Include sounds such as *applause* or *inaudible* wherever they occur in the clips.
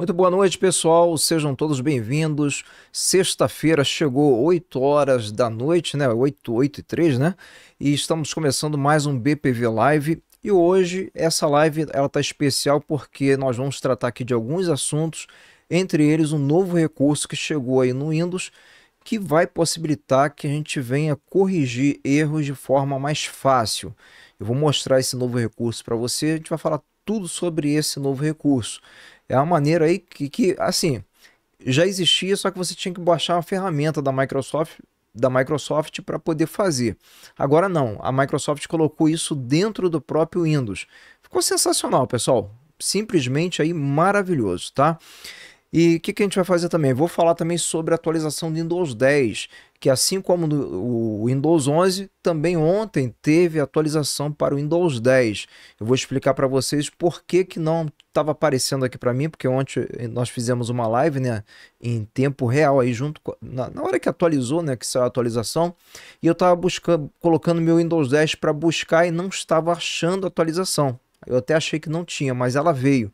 Muito boa noite, pessoal. Sejam todos bem-vindos. Sexta-feira chegou 8 horas da noite, né? 8, 8 e 3, né? E estamos começando mais um BPV Live. E hoje essa live ela tá especial porque nós vamos tratar aqui de alguns assuntos, entre eles um novo recurso que chegou aí no Windows que vai possibilitar que a gente venha corrigir erros de forma mais fácil. Eu vou mostrar esse novo recurso para você, a gente vai falar tudo sobre esse novo recurso. É uma maneira aí que, que, assim, já existia, só que você tinha que baixar uma ferramenta da Microsoft da Microsoft para poder fazer. Agora não, a Microsoft colocou isso dentro do próprio Windows. Ficou sensacional, pessoal. Simplesmente aí maravilhoso, tá? E o que, que, a gente vai fazer também? Vou falar também sobre a atualização do Windows 10, que assim como no, o Windows 11, também ontem teve atualização para o Windows 10. Eu vou explicar para vocês por que, que não estava aparecendo aqui para mim, porque ontem nós fizemos uma live né, em tempo real, aí junto na, na hora que atualizou, né, que saiu a atualização, e eu estava buscando, colocando meu Windows 10 para buscar e não estava achando a atualização. Eu até achei que não tinha, mas ela veio.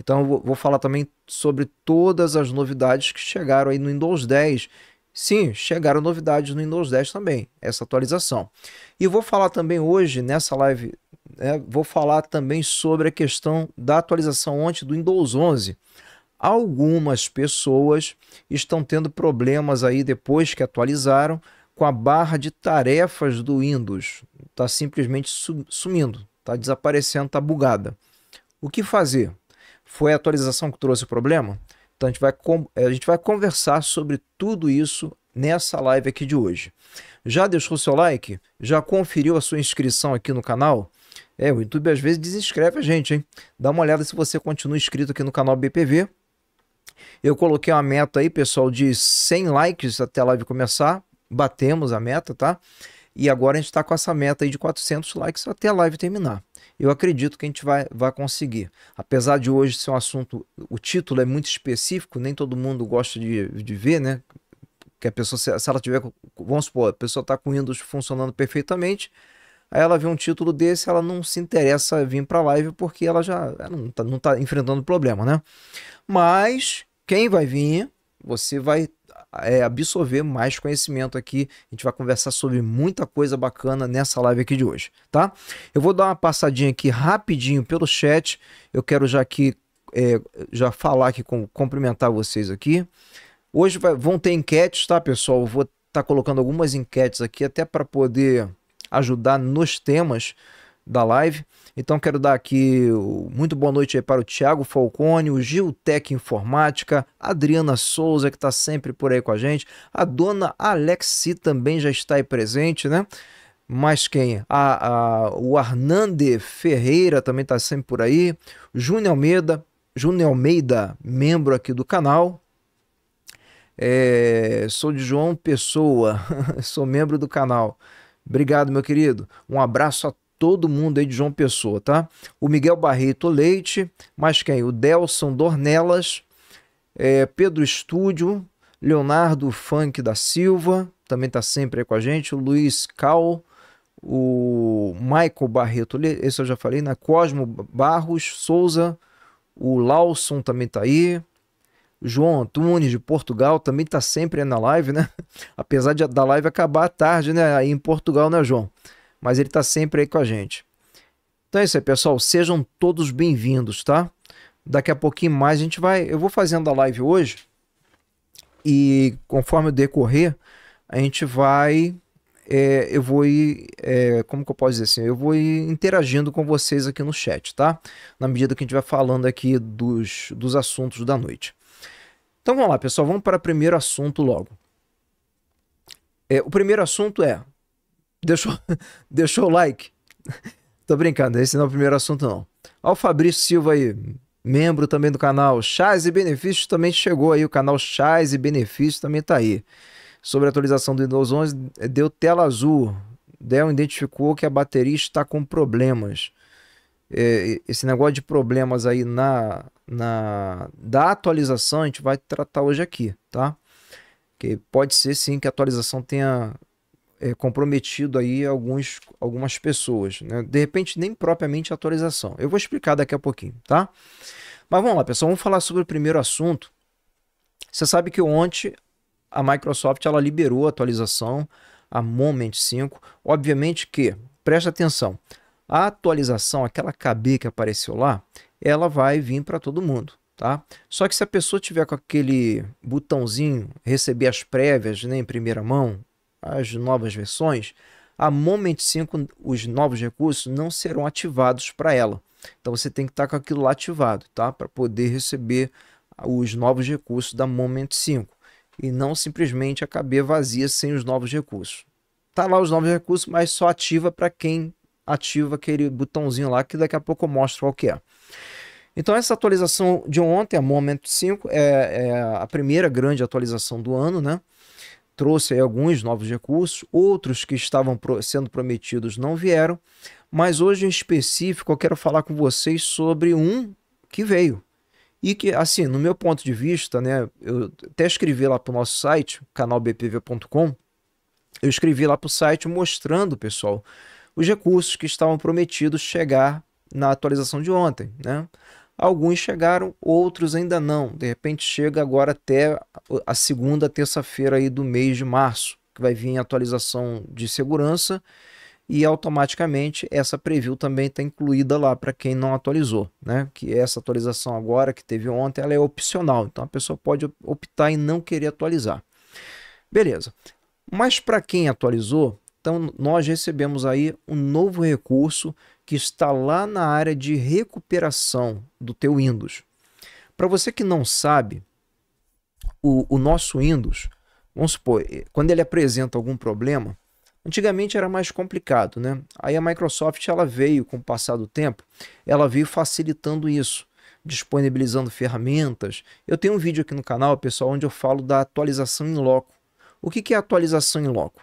Então eu vou falar também sobre todas as novidades que chegaram aí no Windows 10. Sim, chegaram novidades no Windows 10 também, essa atualização. E vou falar também hoje, nessa live, né, vou falar também sobre a questão da atualização ontem do Windows 11. Algumas pessoas estão tendo problemas aí depois que atualizaram com a barra de tarefas do Windows. Está simplesmente sumindo, Está desaparecendo, está bugada. O que fazer? Foi a atualização que trouxe o problema? Então a gente vai, eh, a gente vai conversar sobre tudo isso nessa live aqui de hoje. Já deixou seu like? Já conferiu a sua inscrição aqui no canal? É, o YouTube às vezes desinscreve a gente, hein? Dá uma olhada se você continua inscrito aqui no canal BPV. Eu coloquei uma meta aí, pessoal, de 100 likes até a live começar. Batemos a meta, tá? E agora a gente está com essa meta aí de 400 likes até a live terminar. Eu acredito que a gente vai, vai conseguir. Apesar de hoje ser um assunto, o título é muito específico, nem todo mundo gosta de, de ver, né? Que a pessoa, se ela tiver, vamos supor, a pessoa está com o Windows funcionando perfeitamente, Aí ela vê um título desse, ela não se interessa vir para a live porque ela já ela não está tá enfrentando problema, né? Mas quem vai vir, você vai é, absorver mais conhecimento aqui. A gente vai conversar sobre muita coisa bacana nessa live aqui de hoje, tá? Eu vou dar uma passadinha aqui rapidinho pelo chat. Eu quero já aqui é, já falar aqui, com, cumprimentar vocês aqui. Hoje vai, vão ter enquetes, tá, pessoal? Eu vou estar tá colocando algumas enquetes aqui até para poder ajudar nos temas da live. Então quero dar aqui muito boa noite para o Tiago Falcone, o Giltec Informática, a Adriana Souza, que está sempre por aí com a gente, a dona Alexi também já está aí presente, né? Mas quem? A, a o Arnande Ferreira também está sempre por aí, Júnior Almeida, Júnior Almeida, membro aqui do canal, é, sou de João Pessoa, *laughs* sou membro do canal. Obrigado, meu querido. Um abraço a todo mundo aí de João Pessoa, tá? O Miguel Barreto Leite, mais quem? O Delson Dornelas, é, Pedro Estúdio, Leonardo Funk da Silva, também tá sempre aí com a gente, o Luiz Cal, o Michael Barreto, esse eu já falei, na né? Cosmo Barros Souza, o Lawson também tá aí, João Antunes de Portugal também tá sempre na live, né? *laughs* Apesar de, da live acabar à tarde, né? Aí em Portugal, né, João? mas ele está sempre aí com a gente. Então é isso aí, pessoal. Sejam todos bem-vindos, tá? Daqui a pouquinho mais a gente vai. Eu vou fazendo a live hoje e conforme eu decorrer, a gente vai. É, eu vou ir. É, como que eu posso dizer assim? Eu vou ir interagindo com vocês aqui no chat, tá? Na medida que a gente vai falando aqui dos, dos assuntos da noite. Então vamos lá, pessoal. Vamos para o primeiro assunto logo. É, o primeiro assunto é deixou, *laughs* deixou o like. Tô brincando, esse não é o primeiro assunto, não. Olha o Fabrício Silva aí, membro também do canal Chás e Benefícios, também chegou aí. O canal Chás e Benefícios também tá aí. Sobre a atualização do Windows 11, deu tela azul. Dell identificou que a bateria está com problemas. É, esse negócio de problemas aí na, na da atualização a gente vai tratar hoje aqui, tá? Que pode ser sim que a atualização tenha é, comprometido aí alguns, algumas pessoas. Né? De repente, nem propriamente atualização. Eu vou explicar daqui a pouquinho, tá? Mas vamos lá, pessoal. Vamos falar sobre o primeiro assunto. Você sabe que ontem a Microsoft ela liberou a atualização, a Moment 5. Obviamente que, presta atenção, a atualização, aquela KB que apareceu lá, ela vai vir para todo mundo. Tá? Só que se a pessoa tiver com aquele botãozinho receber as prévias né, em primeira mão, as novas versões, a Moment 5, os novos recursos não serão ativados para ela. Então você tem que estar tá com aquilo lá ativado, tá? Para poder receber os novos recursos da Moment 5 e não simplesmente a cabeça vazia sem os novos recursos. Tá lá os novos recursos, mas só ativa para quem ativa aquele botãozinho lá que daqui a pouco eu mostro qual que é. Então essa atualização de ontem, a Moment 5, é, é a primeira grande atualização do ano, né? trouxe alguns novos recursos, outros que estavam sendo prometidos não vieram, mas hoje em específico eu quero falar com vocês sobre um que veio. E que, assim, no meu ponto de vista, né, eu até escrevi lá para o nosso site, canalbpv.com, eu escrevi lá para o site mostrando, pessoal, os recursos que estavam prometidos chegar na atualização de ontem, né? Alguns chegaram, outros ainda não. De repente chega agora até a segunda terça-feira aí do mês de março, que vai vir atualização de segurança e automaticamente essa preview também está incluída lá para quem não atualizou, né? Que essa atualização agora que teve ontem, ela é opcional, então a pessoa pode optar em não querer atualizar. Beleza. Mas para quem atualizou, então nós recebemos aí um novo recurso que está lá na área de recuperação do teu Windows. Para você que não sabe, o, o, nosso Windows, vamos supor, eh, quando ele apresenta algum problema, antigamente era mais complicado, né? Aí a Microsoft ela veio com o passar do tempo, ela veio facilitando isso, disponibilizando ferramentas. Eu tenho um vídeo aqui no canal, pessoal, onde eu falo da atualização em loco. O que, que é atualização em loco?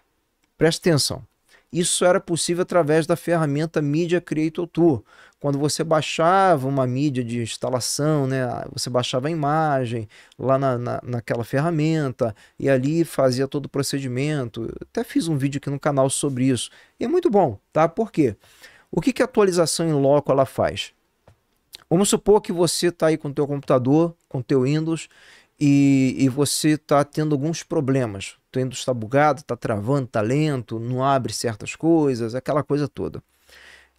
Presta atenção. Isso era possível através da ferramenta Media Creator Tool. Quando você baixava uma mídia de instalação, né, você baixava a imagem lá na, na, naquela ferramenta e ali fazia todo o procedimento. Até fiz um vídeo aqui no canal sobre isso. E é muito bom, tá? Por quê? O que, que a atualização em loco ela faz? Vamos supor que você está aí com o teu computador, com o teu Windows, e, e você está tendo alguns problemas. tendo está bugado, está travando, está lento, não abre certas coisas, aquela coisa toda.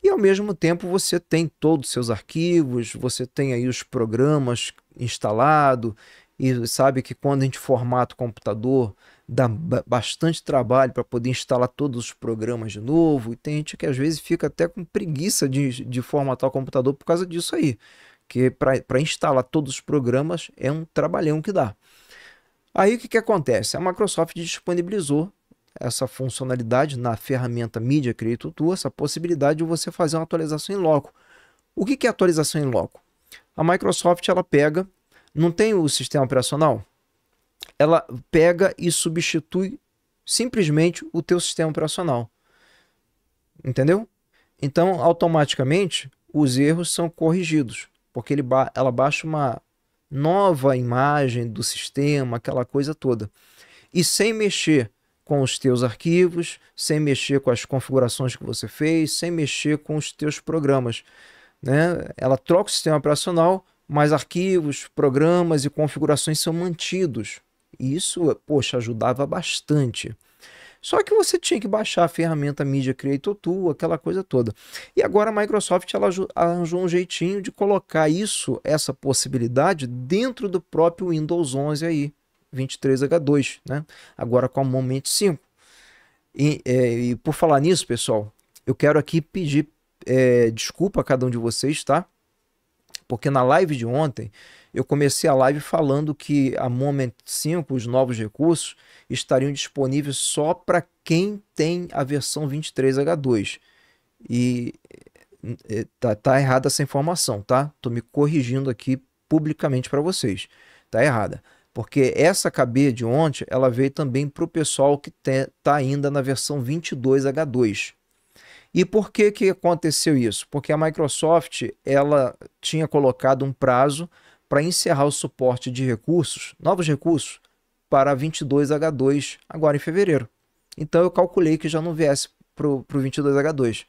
E ao mesmo tempo você tem todos os seus arquivos, você tem aí os programas instalado e sabe que quando a gente formata o computador dá bastante trabalho para poder instalar todos os programas de novo. E tem gente que às vezes fica até com preguiça de, de formatar o computador por causa disso aí. Porque para instalar todos os programas é um trabalhão que dá. Aí o que, que acontece? A Microsoft disponibilizou essa funcionalidade na ferramenta Media Creator Tool, essa possibilidade de você fazer uma atualização em loco. O que, que é atualização em loco? A Microsoft ela pega, não tem o sistema operacional? Ela pega e substitui simplesmente o teu sistema operacional. Entendeu? Então, automaticamente, os erros são corrigidos porque ele ba ela baixa uma nova imagem do sistema, aquela coisa toda. E sem mexer com os teus arquivos, sem mexer com as configurações que você fez, sem mexer com os teus programas. Né? Ela troca o sistema operacional, mas arquivos, programas e configurações são mantidos. E isso, poxa, ajudava bastante. Só que você tinha que baixar a ferramenta Media Creator Tool, aquela coisa toda. E agora a Microsoft ela arranjou um jeitinho de colocar isso, essa possibilidade, dentro do próprio Windows 11 aí, 23H2, né? Agora com a Moment 5. E, é, e por falar nisso, pessoal, eu quero aqui pedir é, desculpa a cada um de vocês, tá? Porque na live de ontem eu comecei a live falando que a Moment 5, os novos recursos, estariam disponíveis só para quem tem a versão 23H2. E eh, tá, tá errada essa informação, tá? Tô me corrigindo aqui publicamente para vocês. Tá errada. Porque essa KB de ontem, ela veio também para o pessoal que te, tá ainda na versão 22H2. E por que, que aconteceu isso? Porque a Microsoft ela tinha colocado um prazo para encerrar o suporte de recursos, novos recursos, para 22H2 agora em fevereiro. Então eu calculei que já não viesse para o 22H2.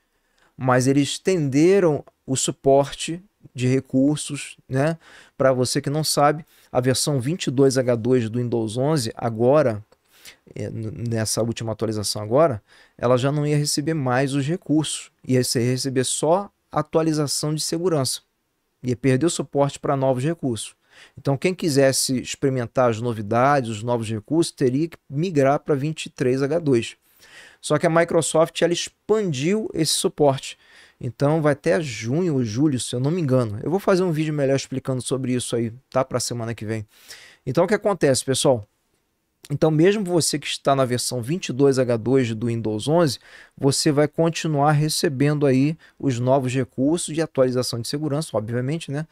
Mas eles estenderam o suporte de recursos, né? Para você que não sabe, a versão 22H2 do Windows 11 agora é, nessa última atualização agora, ela já não ia receber mais os recursos, ia receber só atualização de segurança ia perder o suporte para novos recursos. Então, quem quisesse experimentar as novidades, os novos recursos, teria que migrar para 23H2. Só que a Microsoft ela expandiu esse suporte. Então, vai até junho ou julho, se eu não me engano. Eu vou fazer um vídeo melhor explicando sobre isso aí, tá? Para a semana que vem. Então, o que acontece, pessoal? Então, mesmo você que está na versão 22H2 do Windows 11, você vai continuar recebendo aí os novos recursos de atualização de segurança, obviamente, né?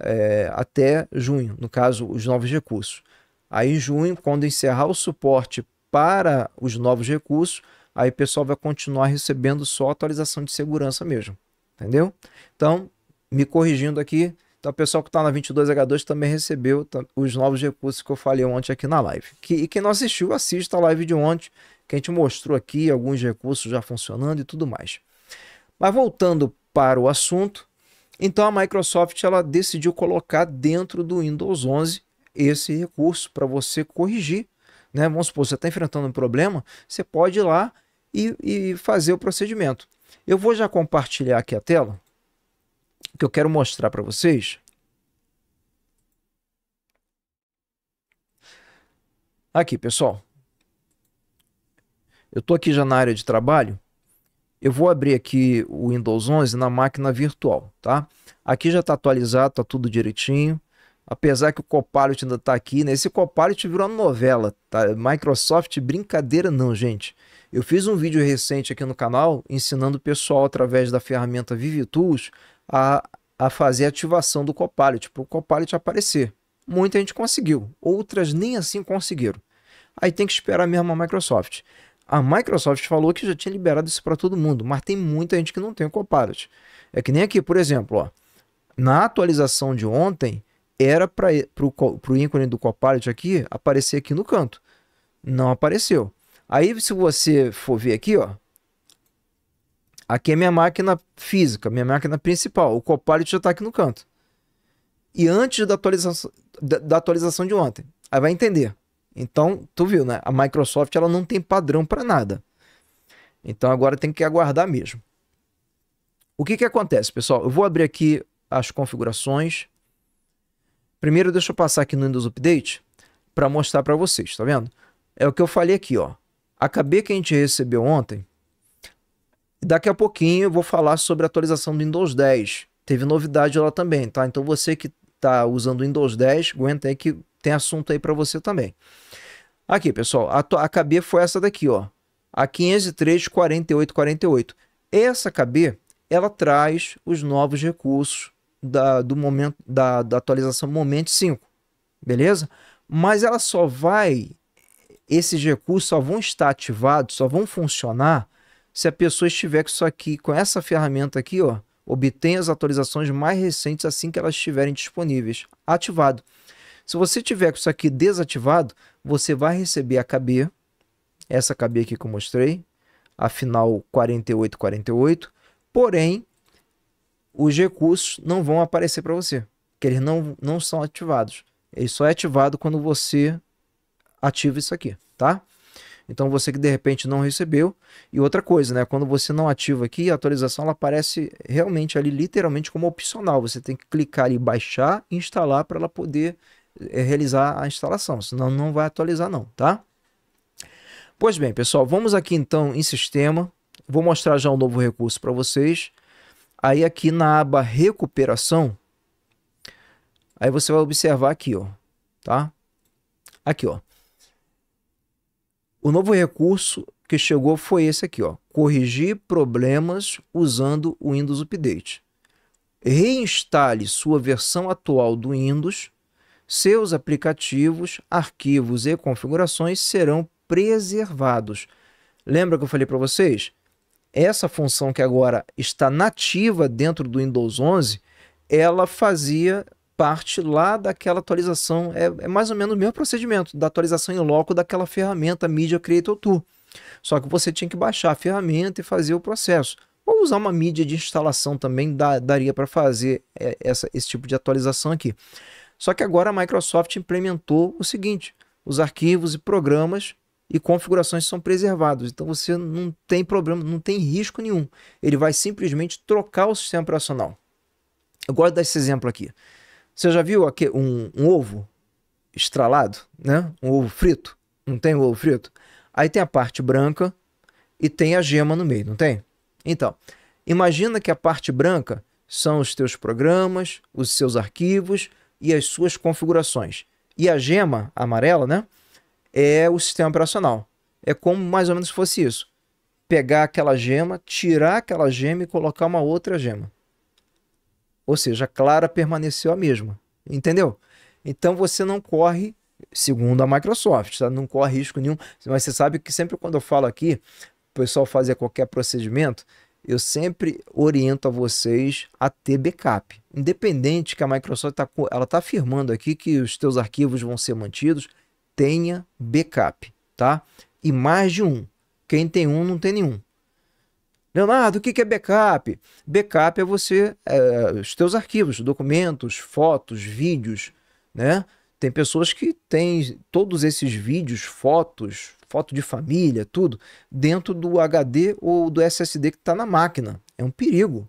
É, até junho, no caso, os novos recursos. Aí, em junho, quando encerrar o suporte para os novos recursos, aí o pessoal vai continuar recebendo só atualização de segurança mesmo, entendeu? Então, me corrigindo aqui, então, o pessoal que está na 22H2 também recebeu os novos recursos que eu falei ontem aqui na live. Que, e quem não assistiu, assista a live de ontem, que a gente mostrou aqui alguns recursos já funcionando e tudo mais. Mas voltando para o assunto, então a Microsoft ela decidiu colocar dentro do Windows 11 esse recurso para você corrigir. Né? Vamos supor, você está enfrentando um problema, você pode ir lá e, e fazer o procedimento. Eu vou já compartilhar aqui a tela que eu quero mostrar para vocês. Aqui, pessoal. Eu estou aqui já na área de trabalho. Eu vou abrir aqui o Windows 11 na máquina virtual, tá? Aqui já está atualizado, está tudo direitinho. Apesar que o Copilot ainda está aqui, né? Esse Copilot virou uma novela, tá? Microsoft, brincadeira não, gente. Eu fiz um vídeo recente aqui no canal ensinando o pessoal através da ferramenta VivTools a, a fazer a ativação do Copilot, para o Copilot aparecer. Muita gente conseguiu, outras nem assim conseguiram. Aí tem que esperar mesmo a Microsoft. A Microsoft falou que já tinha liberado isso para todo mundo, mas tem muita gente que não tem o Copilot. É que nem aqui, por exemplo, ó, na atualização de ontem, era para o ícone do Copilot aqui aparecer aqui no canto. Não apareceu. Aí, se você for ver aqui, ó, Aqui é minha máquina física, minha máquina principal. O Copilot já está aqui no canto. E antes da atualização, da, da atualização de ontem. Aí vai entender. Então, tu viu, né? A Microsoft ela não tem padrão para nada. Então agora tem que aguardar mesmo. O que que acontece, pessoal? Eu vou abrir aqui as configurações. Primeiro deixa eu passar aqui no Windows Update para mostrar para vocês, tá vendo? É o que eu falei aqui, ó. A que a gente recebeu ontem, e daqui a pouquinho eu vou falar sobre a atualização do Windows 10. Teve novidade lá também, tá? Então você que está usando o Windows 10, aguenta aí que tem assunto aí para você também. Aqui, pessoal, a, a KB foi essa daqui, ó. A 503 4848 Essa KB, ela traz os novos recursos da, do momento da, da atualização momento 5. Beleza? Mas ela só vai esses recursos só vão estar ativados, só vão funcionar se a pessoa estiver com isso aqui, com essa ferramenta aqui, ó, as atualizações mais recentes assim que elas estiverem disponíveis, ativado. Se você tiver com isso aqui desativado, você vai receber a KB, essa KB aqui que eu mostrei, a final 4848, porém, os recursos não vão aparecer para você, que eles não, não são ativados. Ele só é ativado quando você ativa isso aqui, tá? Então você que de repente não recebeu. E outra coisa, né? Quando você não ativa aqui, a atualização ela aparece realmente ali literalmente como opcional. Você tem que clicar ali, baixar e instalar para ela poder é, realizar a instalação. Senão não vai atualizar não, tá? Pois bem, pessoal, vamos aqui então em sistema. Vou mostrar já um novo recurso para vocês. Aí aqui na aba recuperação, aí você vai observar aqui, ó, tá? Aqui, ó. O novo recurso que chegou foi esse aqui, ó. Corrigir problemas usando o Windows Update. Reinstale sua versão atual do Windows. Seus aplicativos, arquivos e configurações serão preservados. Lembra que eu falei para vocês? Essa função que agora está nativa dentro do Windows 11, ela fazia parte lá daquela atualização. É, é mais ou menos o mesmo procedimento da atualização em loco daquela ferramenta Media Creator Tool. Só que você tinha que baixar a ferramenta e fazer o processo. Ou usar uma mídia de instalação também dá, daria para fazer é, essa, esse tipo de atualização aqui. Só que agora a Microsoft implementou o seguinte: os arquivos e programas e configurações são preservados. Então você não tem problema, não tem risco nenhum. Ele vai simplesmente trocar o sistema operacional. Eu gosto desse exemplo aqui. Você já viu aqui um, um ovo estralado, né? Um ovo frito. Não tem ovo frito? Aí tem a parte branca e tem a gema no meio, não tem? Então, imagina que a parte branca são os teus programas, os seus arquivos e as suas configurações. E a gema amarela, né? É o sistema operacional. É como mais ou menos fosse isso. Pegar aquela gema, tirar aquela gema e colocar uma outra gema. Ou seja, a Clara permaneceu a mesma. Entendeu? Então você não corre, segundo a Microsoft, tá? não corre risco nenhum. Mas você sabe que sempre quando eu falo aqui, o pessoal fazer é qualquer procedimento, eu sempre oriento a vocês a ter backup. Independente que a Microsoft tá, ela está afirmando aqui que os teus arquivos vão ser mantidos, tenha backup, tá? E mais de um. Quem tem um não tem nenhum. Leonardo, o que é backup? Backup é você, é, os teus arquivos, documentos, fotos, vídeos, né? Tem pessoas que têm todos esses vídeos, fotos, foto de família, tudo, dentro do HD ou do SSD que está na máquina. É um perigo,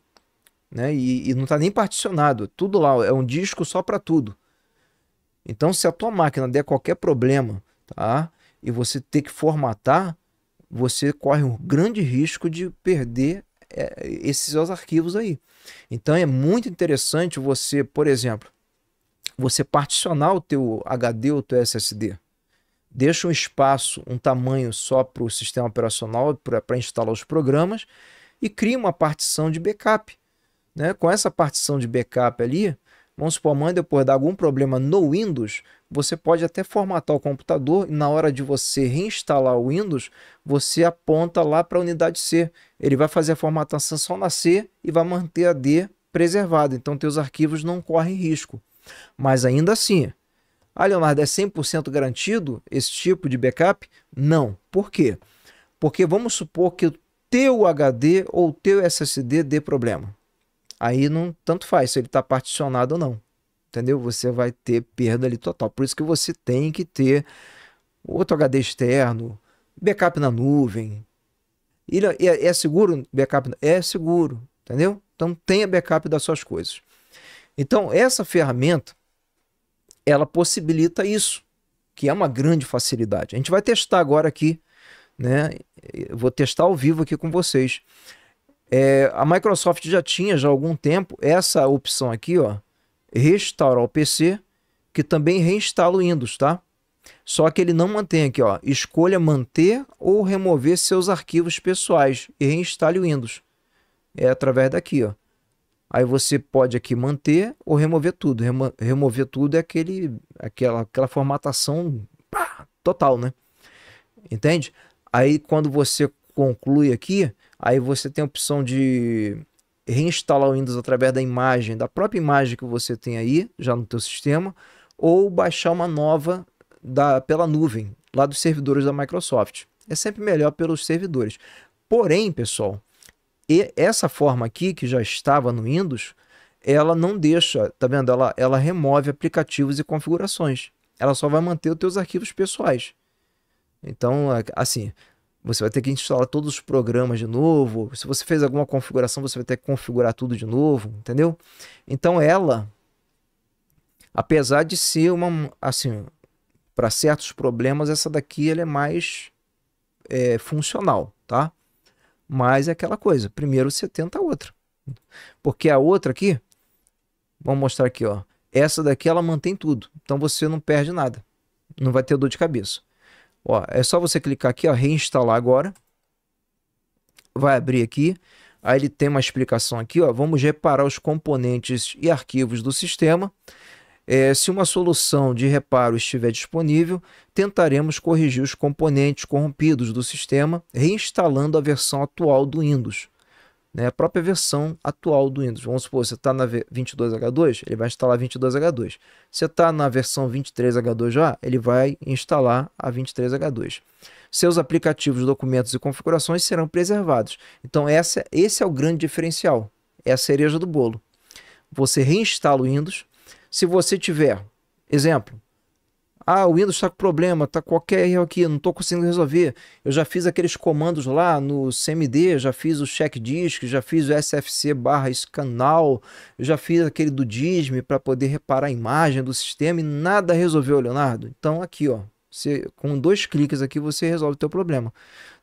né? E, e não está nem particionado, tudo lá, é um disco só para tudo. Então, se a tua máquina der qualquer problema, tá? E você ter que formatar, você corre um grande risco de perder é, esses arquivos aí. Então é muito interessante você, por exemplo, você particionar o teu HD ou o teu SSD. Deixa um espaço, um tamanho só para o sistema operacional, para instalar os programas, e cria uma partição de backup. Né? Com essa partição de backup ali, vamos supor, mãe, depois dar algum problema no Windows, você pode até formatar o computador e na hora de você reinstalar o Windows, você aponta lá para a unidade C. Ele vai fazer a formatação só na C e vai manter a D preservada, então teus arquivos não correm risco. Mas ainda assim, ah, Leonardo, é 100% garantido esse tipo de backup? Não. Por quê? Porque vamos supor que o teu HD ou o teu SSD dê problema. Aí não tanto faz se ele está particionado ou não entendeu? Você vai ter perda ali total. Por isso que você tem que ter outro HD externo, backup na nuvem. E é, é seguro backup? É seguro, entendeu? Então tenha backup das suas coisas. Então essa ferramenta, ela possibilita isso, que é uma grande facilidade. A gente vai testar agora aqui, né? Eu vou testar ao vivo aqui com vocês. É, a Microsoft já tinha já há algum tempo essa opção aqui, ó, restaurar o PC, que também reinstala o Windows, tá? Só que ele não mantém aqui, ó. Escolha manter ou remover seus arquivos pessoais e reinstale o Windows. É através daqui, ó. Aí você pode aqui manter ou remover tudo. Remo remover tudo é aquele, aquela, aquela formatação pá, total, né? Entende? Aí quando você conclui aqui, aí você tem a opção de reinstalar o Windows através da imagem, da própria imagem que você tem aí, já no teu sistema, ou baixar uma nova da, pela nuvem, lá dos servidores da Microsoft. É sempre melhor pelos servidores. Porém, pessoal, e essa forma aqui, que já estava no Windows, ela não deixa, tá vendo? Ela, ela remove aplicativos e configurações. Ela só vai manter os teus arquivos pessoais. Então, assim, você vai ter que instalar todos os programas de novo. Se você fez alguma configuração, você vai ter que configurar tudo de novo, entendeu? Então ela, apesar de ser uma, assim, para certos problemas essa daqui ela é mais é, funcional, tá? Mas é aquela coisa. Primeiro você tenta a outra, porque a outra aqui, vamos mostrar aqui, ó. Essa daqui ela mantém tudo, então você não perde nada, não vai ter dor de cabeça. Ó, é só você clicar aqui, ó, reinstalar agora. Vai abrir aqui. Aí ele tem uma explicação aqui, ó. Vamos reparar os componentes e arquivos do sistema. É, se uma solução de reparo estiver disponível, tentaremos corrigir os componentes corrompidos do sistema, reinstalando a versão atual do Windows né, a própria versão atual do Windows. Vamos supor, você está na 22H2, ele vai instalar 22H2. Você está na versão 23H2 já, ele vai instalar a 23H2. Seus aplicativos, documentos e configurações serão preservados. Então, essa, esse é o grande diferencial. É a cereja do bolo. Você reinstala o Windows. Se você tiver, exemplo, ah, o Windows está com problema, está qualquer erro aqui, não estou conseguindo resolver. Eu já fiz aqueles comandos lá no CMD, já fiz o check disk, já fiz o SFC barra canal, já fiz aquele do DISM para poder reparar a imagem do sistema e nada resolveu, Leonardo. Então aqui, ó, você, com dois cliques aqui você resolve o teu problema.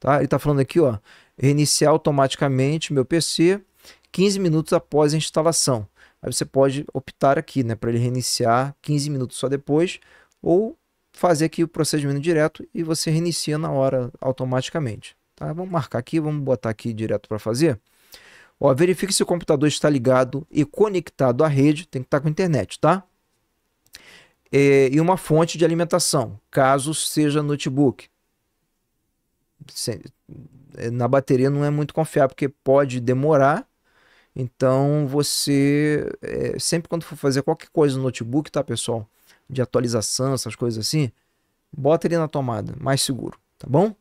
Tá? Ele está falando aqui, ó, reiniciar automaticamente meu PC 15 minutos após a instalação. Aí você pode optar aqui, né, para ele reiniciar 15 minutos só depois ou fazer aqui o procedimento direto e você reinicia na hora automaticamente. Tá? Vamos marcar aqui, vamos botar aqui direto para fazer. Ó, verifique se o computador está ligado e conectado à rede, tem que estar tá com internet, tá? É, e uma fonte de alimentação, caso seja notebook. É, na bateria não é muito confiável, porque pode demorar. Então você, é, sempre quando for fazer qualquer coisa no notebook, tá pessoal? de atualização, essas coisas assim, bota ele na tomada, mais seguro, tá bom?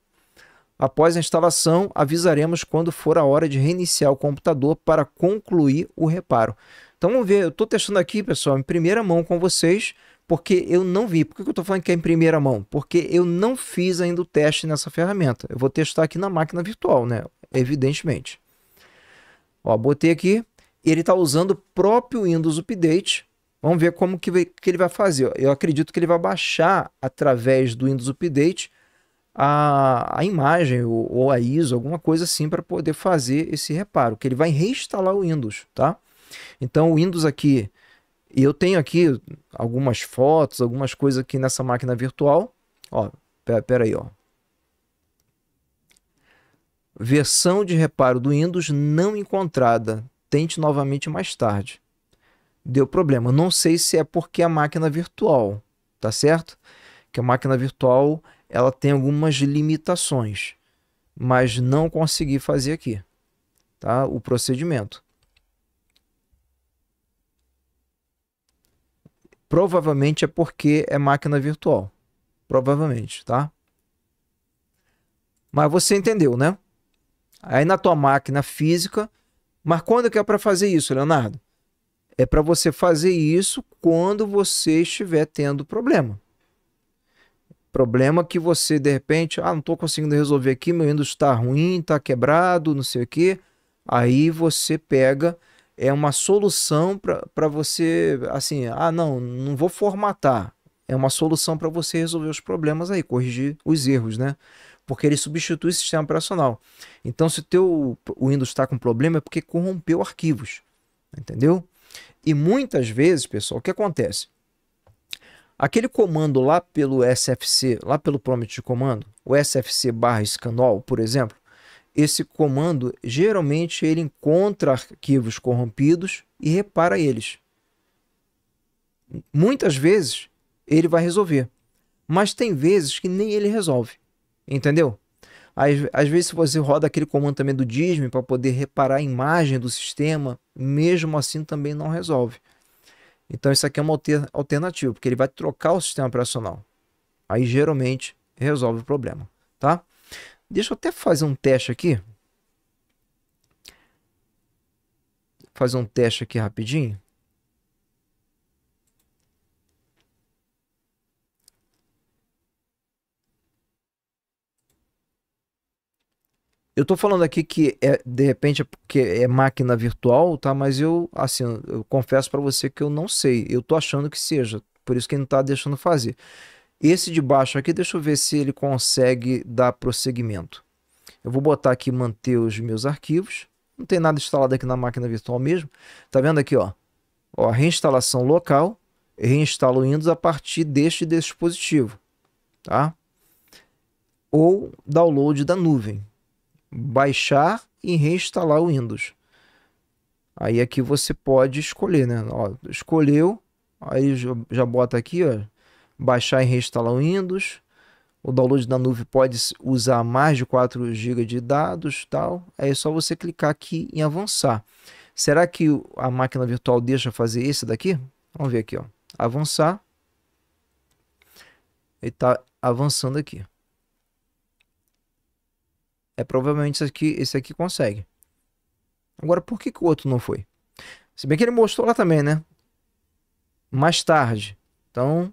Após a instalação, avisaremos quando for a hora de reiniciar o computador para concluir o reparo. Então vamos ver, eu estou testando aqui, pessoal, em primeira mão com vocês, porque eu não vi. Por que eu estou falando que é em primeira mão? Porque eu não fiz ainda o teste nessa ferramenta. Eu vou testar aqui na máquina virtual, né? Evidentemente. Ó, botei aqui. Ele está usando o próprio Windows Update Vamos ver como que, que ele vai fazer. Eu acredito que ele vai baixar através do Windows Update a, a imagem ou, ou a ISO, alguma coisa assim, para poder fazer esse reparo, que ele vai reinstalar o Windows, tá? Então o Windows aqui, eu tenho aqui algumas fotos, algumas coisas aqui nessa máquina virtual. Ó, pera, pera aí, ó. Versão de reparo do Windows não encontrada. Tente novamente mais tarde deu problema. Não sei se é porque é a máquina virtual, tá certo? Que a máquina virtual ela tem algumas limitações, mas não consegui fazer aqui, tá? O procedimento. Provavelmente é porque é máquina virtual. Provavelmente, tá? Mas você entendeu, né? Aí na tua máquina física, mas quando que é para fazer isso, Leonardo? é para você fazer isso quando você estiver tendo problema. Problema que você, de repente, ah, não estou conseguindo resolver aqui, meu Windows está ruim, está quebrado, não sei o quê. Aí você pega, é uma solução para você, assim, ah, não, não vou formatar. É uma solução para você resolver os problemas aí, corrigir os erros, né? Porque ele substitui o sistema operacional. Então, se o teu Windows está com problema, é porque corrompeu arquivos, entendeu? E muitas vezes, pessoal, o que acontece? Aquele comando lá pelo SFC, lá pelo prompt de comando, o SFC barra scanol, por exemplo, esse comando geralmente ele encontra arquivos corrompidos e repara eles. Muitas vezes ele vai resolver, mas tem vezes que nem ele resolve, entendeu? Às, às vezes você roda aquele comando também do DISM para poder reparar a imagem do sistema, mesmo assim também não resolve. Então isso aqui é uma alternativa, porque ele vai trocar o sistema operacional. Aí geralmente resolve o problema, tá? Deixa eu até fazer um teste aqui. fazer um teste aqui rapidinho. Eu tô falando aqui que é, de repente é porque é máquina virtual, tá? Mas eu, assim, eu confesso para você que eu não sei. Eu tô achando que seja, por isso que não tá deixando fazer. Esse de baixo aqui, deixa eu ver se ele consegue dar prosseguimento. Eu vou botar aqui manter os meus arquivos. Não tem nada instalado aqui na máquina virtual mesmo. Tá vendo aqui, ó? ó reinstalação local. Reinstalo o Windows a partir deste dispositivo, tá? Ou download da nuvem baixar e reinstalar o Windows. Aí aqui é você pode escolher, né? Ó, escolheu, aí já bota aqui, ó, baixar e reinstalar o Windows. O download da nuvem pode usar mais de 4 GB de dados, tal. Aí é só você clicar aqui em avançar. Será que a máquina virtual deixa fazer esse daqui? Vamos ver aqui, ó. Avançar. Ele está avançando aqui. É provavelmente esse aqui, esse aqui consegue. Agora, por que, que o outro não foi? Se bem que ele mostrou lá também, né? Mais tarde. Então,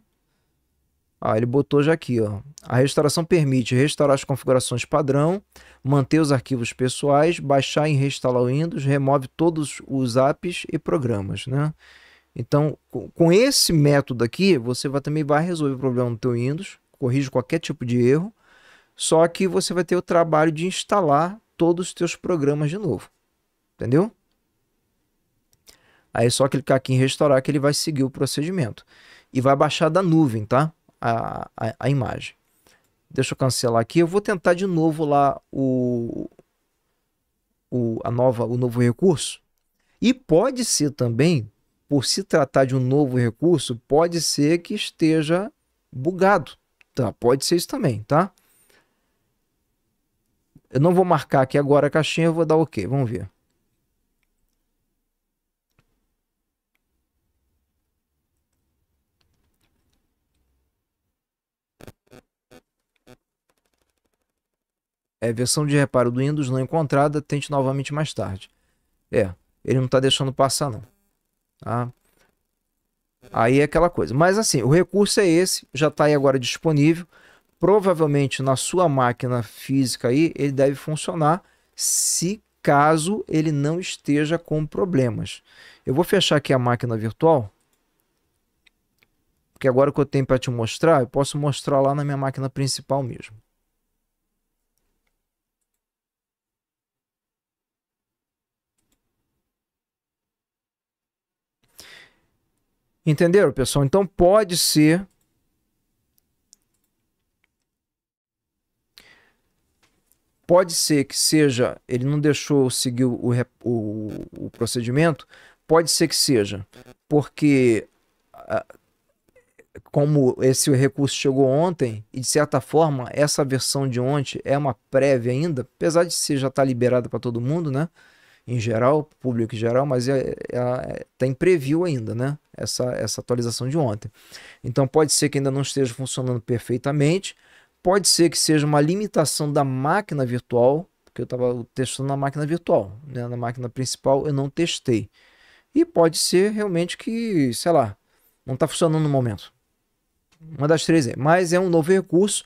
ah, ele botou já aqui, ó. A restauração permite restaurar as configurações padrão, manter os arquivos pessoais, baixar e reinstalar o Windows, remove todos os apps e programas, né? Então, com esse método aqui, você vai, também vai resolver o problema do teu Windows, corrige qualquer tipo de erro só que você vai ter o trabalho de instalar todos os teus programas de novo. Entendeu? Aí é só clicar aqui em restaurar que ele vai seguir o procedimento. E vai baixar da nuvem, tá? A, a, a imagem. Deixa eu cancelar aqui. Eu vou tentar de novo lá o, o, a nova, o novo recurso. E pode ser também, por se tratar de um novo recurso, pode ser que esteja bugado. Tá? Pode ser isso também, tá? Eu não vou marcar aqui agora a caixinha, eu vou dar OK. Vamos ver. É, versão de reparo do Windows não encontrada, tente novamente mais tarde. É, ele não está deixando passar não. Tá? Aí é aquela coisa. Mas assim, o recurso é esse, já está aí agora disponível provavelmente na sua máquina física aí, ele deve funcionar se caso ele não esteja com problemas. Eu vou fechar aqui a máquina virtual, porque agora que eu tenho para te mostrar, eu posso mostrar lá na minha máquina principal mesmo. Entenderam, pessoal? Então pode ser Pode ser que seja, ele não deixou seguir o, o, o procedimento, pode ser que seja, porque como esse recurso chegou ontem, e de certa forma essa versão de ontem é uma prévia ainda, apesar de ser já estar tá liberada para todo mundo, né? Em geral, público em geral, mas é, é, tá em preview ainda, né? Essa, essa atualização de ontem. Então pode ser que ainda não esteja funcionando perfeitamente, pode ser que seja uma limitação da máquina virtual, porque eu estava testando na máquina virtual, né? na máquina principal eu não testei. E pode ser realmente que, sei lá, não está funcionando no momento. Uma das três é. Mas é um novo recurso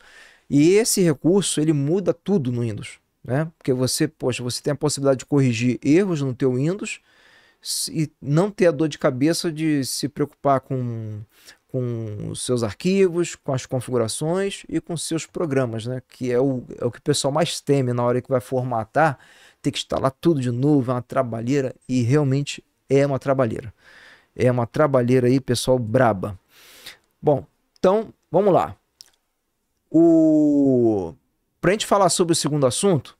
e esse recurso ele muda tudo no Windows. Né? Porque você, poxa, você tem a possibilidade de corrigir erros no teu Windows e não ter a dor de cabeça de se preocupar com com os seus arquivos, com as configurações e com seus programas, né? Que é o, é o que o pessoal mais teme na hora que vai formatar, ter que instalar tudo de novo, é uma trabalheira e realmente é uma trabalheira. É uma trabalheira aí, pessoal, braba. Bom, então, vamos lá. O... Para a gente falar sobre o segundo assunto,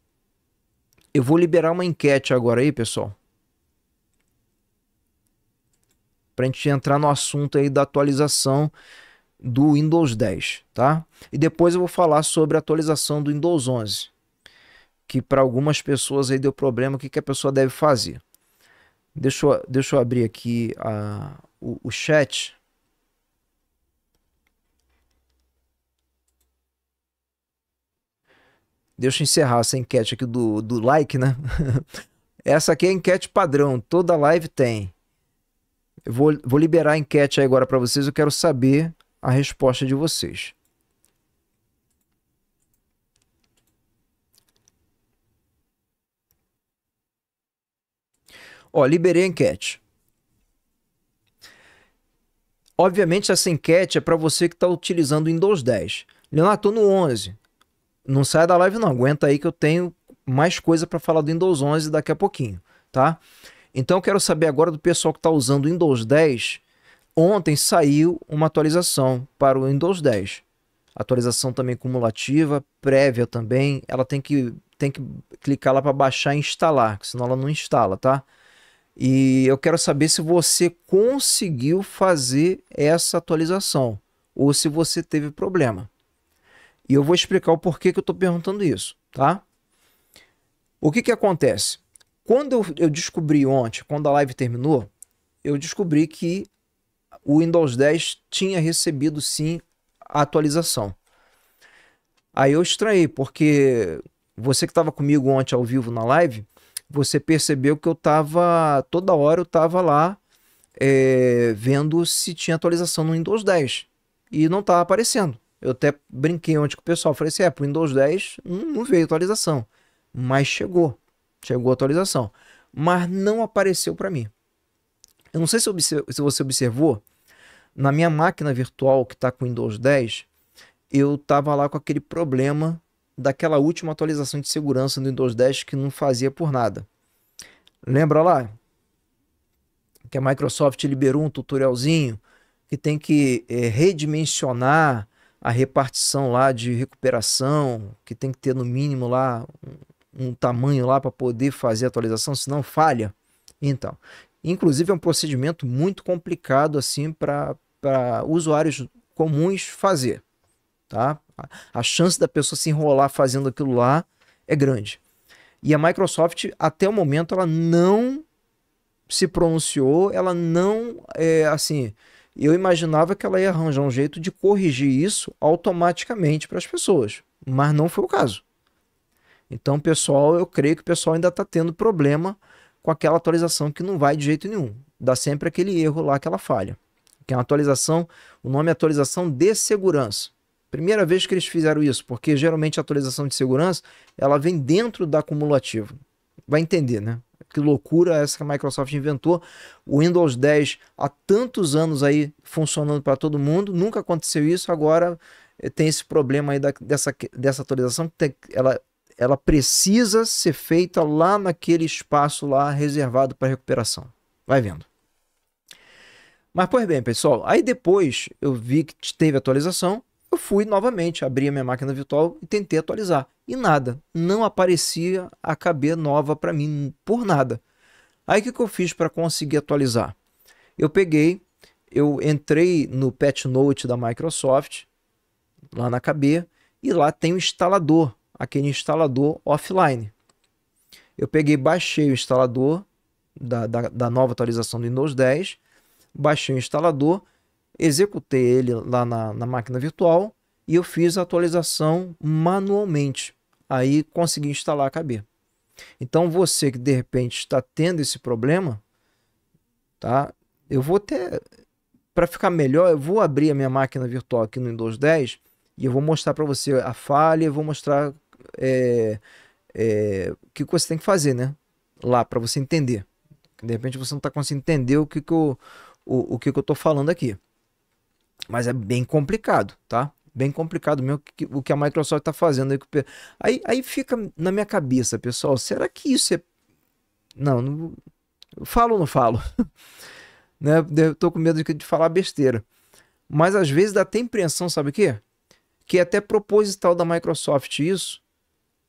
eu vou liberar uma enquete agora aí, pessoal. para a gente entrar no assunto aí da atualização do Windows 10, tá? E depois eu vou falar sobre a atualização do Windows 11, que para algumas pessoas aí deu problema, o que, que a pessoa deve fazer. Deixa eu, deixa eu abrir aqui a, o, o chat. Deixa eu encerrar essa enquete aqui do, do like, né? *laughs* essa aqui é a enquete padrão, toda live tem. Eu vou, vou liberar a enquete agora para vocês. Eu quero saber a resposta de vocês. Ó, liberei a enquete. Obviamente, essa enquete é para você que está utilizando o Windows 10. Leonardo, estou no 11. Não sai da live não, aguenta aí que eu tenho mais coisa para falar do Windows 11 daqui a pouquinho, tá? Então eu quero saber agora do pessoal que está usando o Windows 10. Ontem saiu uma atualização para o Windows 10. Atualização também cumulativa, prévia também. Ela tem que, tem que clicar lá para baixar e instalar, senão ela não instala, tá? E eu quero saber se você conseguiu fazer essa atualização ou se você teve problema. E eu vou explicar o porquê que eu estou perguntando isso, tá? O que, que acontece? Quando eu, eu descobri ontem, quando a live terminou, eu descobri que o Windows 10 tinha recebido sim a atualização. Aí eu estranhei, porque você que estava comigo ontem ao vivo na live, você percebeu que eu estava, toda hora eu estava lá é, vendo se tinha atualização no Windows 10. E não estava aparecendo. Eu até brinquei ontem com o pessoal, falei assim, é, para o Windows 10 não, não veio atualização, mas chegou. Chegou a atualização. Mas não apareceu para mim. Eu não sei se, se, você observou, na minha máquina virtual que está com Windows 10, eu estava lá com aquele problema daquela última atualização de segurança do Windows 10 que não fazia por nada. Lembra lá? Que a Microsoft liberou um tutorialzinho que tem que é, redimensionar a repartição lá de recuperação, que tem que ter no mínimo lá um tamanho lá para poder fazer a atualização, senão falha. Então, inclusive é um procedimento muito complicado assim para usuários comuns fazer, tá? A chance da pessoa se enrolar fazendo aquilo lá é grande. E a Microsoft, até o momento, ela não se pronunciou, ela não, é, assim, eu imaginava que ela ia arranjar um jeito de corrigir isso automaticamente para as pessoas, mas não foi o caso. Então, pessoal, eu creio que o pessoal ainda está tendo problema com aquela atualização que não vai de jeito nenhum. Dá sempre aquele erro lá, aquela falha. Que é uma atualização, o nome é atualização de segurança. Primeira vez que eles fizeram isso, porque geralmente a atualização de segurança, ela vem dentro da acumulativa. Vai entender, né? Que loucura essa que a Microsoft inventou. O Windows 10 há tantos anos aí funcionando para todo mundo, nunca aconteceu isso, agora eh, tem esse problema aí da, dessa, dessa atualização, que tem, ela ela precisa ser feita lá naquele espaço lá reservado para recuperação. Vai vendo. Mas, pois bem, pessoal, aí depois eu vi que teve atualização, eu fui novamente, abri a minha máquina virtual e tentei atualizar. E nada, não aparecia a KB nova para mim, por nada. Aí o que, que eu fiz para conseguir atualizar? Eu peguei, eu entrei no patch note da Microsoft, lá na KB, e lá tem o instalador aquele instalador offline. Eu peguei, baixei o instalador da, da, da nova atualização do Windows 10, baixei o instalador, executei ele lá na, na máquina virtual e eu fiz a atualização manualmente. Aí consegui instalar a KB. Então você que de repente está tendo esse problema, tá? Eu vou ter para ficar melhor, eu vou abrir a minha máquina virtual aqui no Windows 10 e eu vou mostrar para você a falha, eu vou mostrar é, é, que você tem que fazer, né? Lá, para você entender. De repente você não está conseguindo entender o que, que eu, o, o que, que eu tô falando aqui. Mas é bem complicado, tá? Bem complicado mesmo que, o que a Microsoft está fazendo. Aí, aí, aí fica na minha cabeça, pessoal, será que isso é. Não, não falo ou não falo? *laughs* né? Eu tô com medo de, de falar besteira. Mas às vezes dá até impressão, sabe o quê? Que é até proposital da Microsoft isso,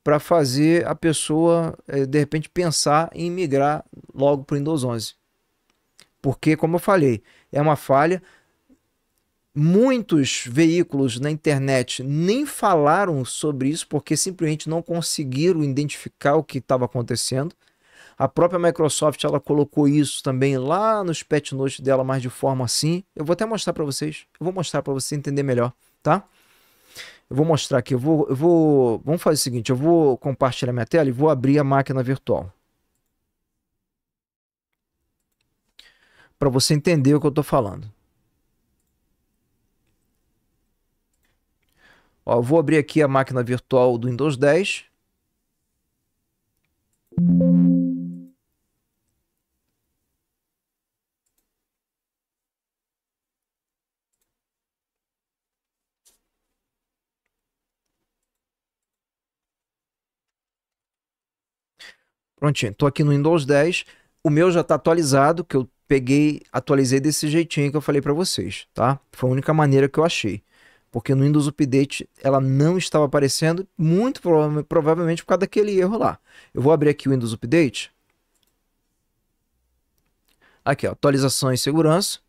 para fazer a pessoa, eh, de repente, pensar em migrar logo para o Windows 11. Porque, como eu falei, é uma falha. Muitos veículos na internet nem falaram sobre isso porque simplesmente não conseguiram identificar o que estava acontecendo. A própria Microsoft ela colocou isso também lá nos pet notes dela, mas de forma assim. Eu vou até mostrar para vocês. Eu vou mostrar para você entender melhor, tá? Eu vou mostrar aqui, eu vou, eu vou. Vamos fazer o seguinte: eu vou compartilhar minha tela e vou abrir a máquina virtual. Para você entender o que eu estou falando. Ó, vou abrir aqui a máquina virtual do Windows 10. Prontinho, estou aqui no Windows 10, o meu já está atualizado, que eu peguei, atualizei desse jeitinho que eu falei para vocês, tá? Foi a única maneira que eu achei. Porque no Windows Update ela não estava aparecendo, muito prova provavelmente por causa daquele erro lá. Eu vou abrir aqui o Windows Update. Aqui, ó, atualização e segurança.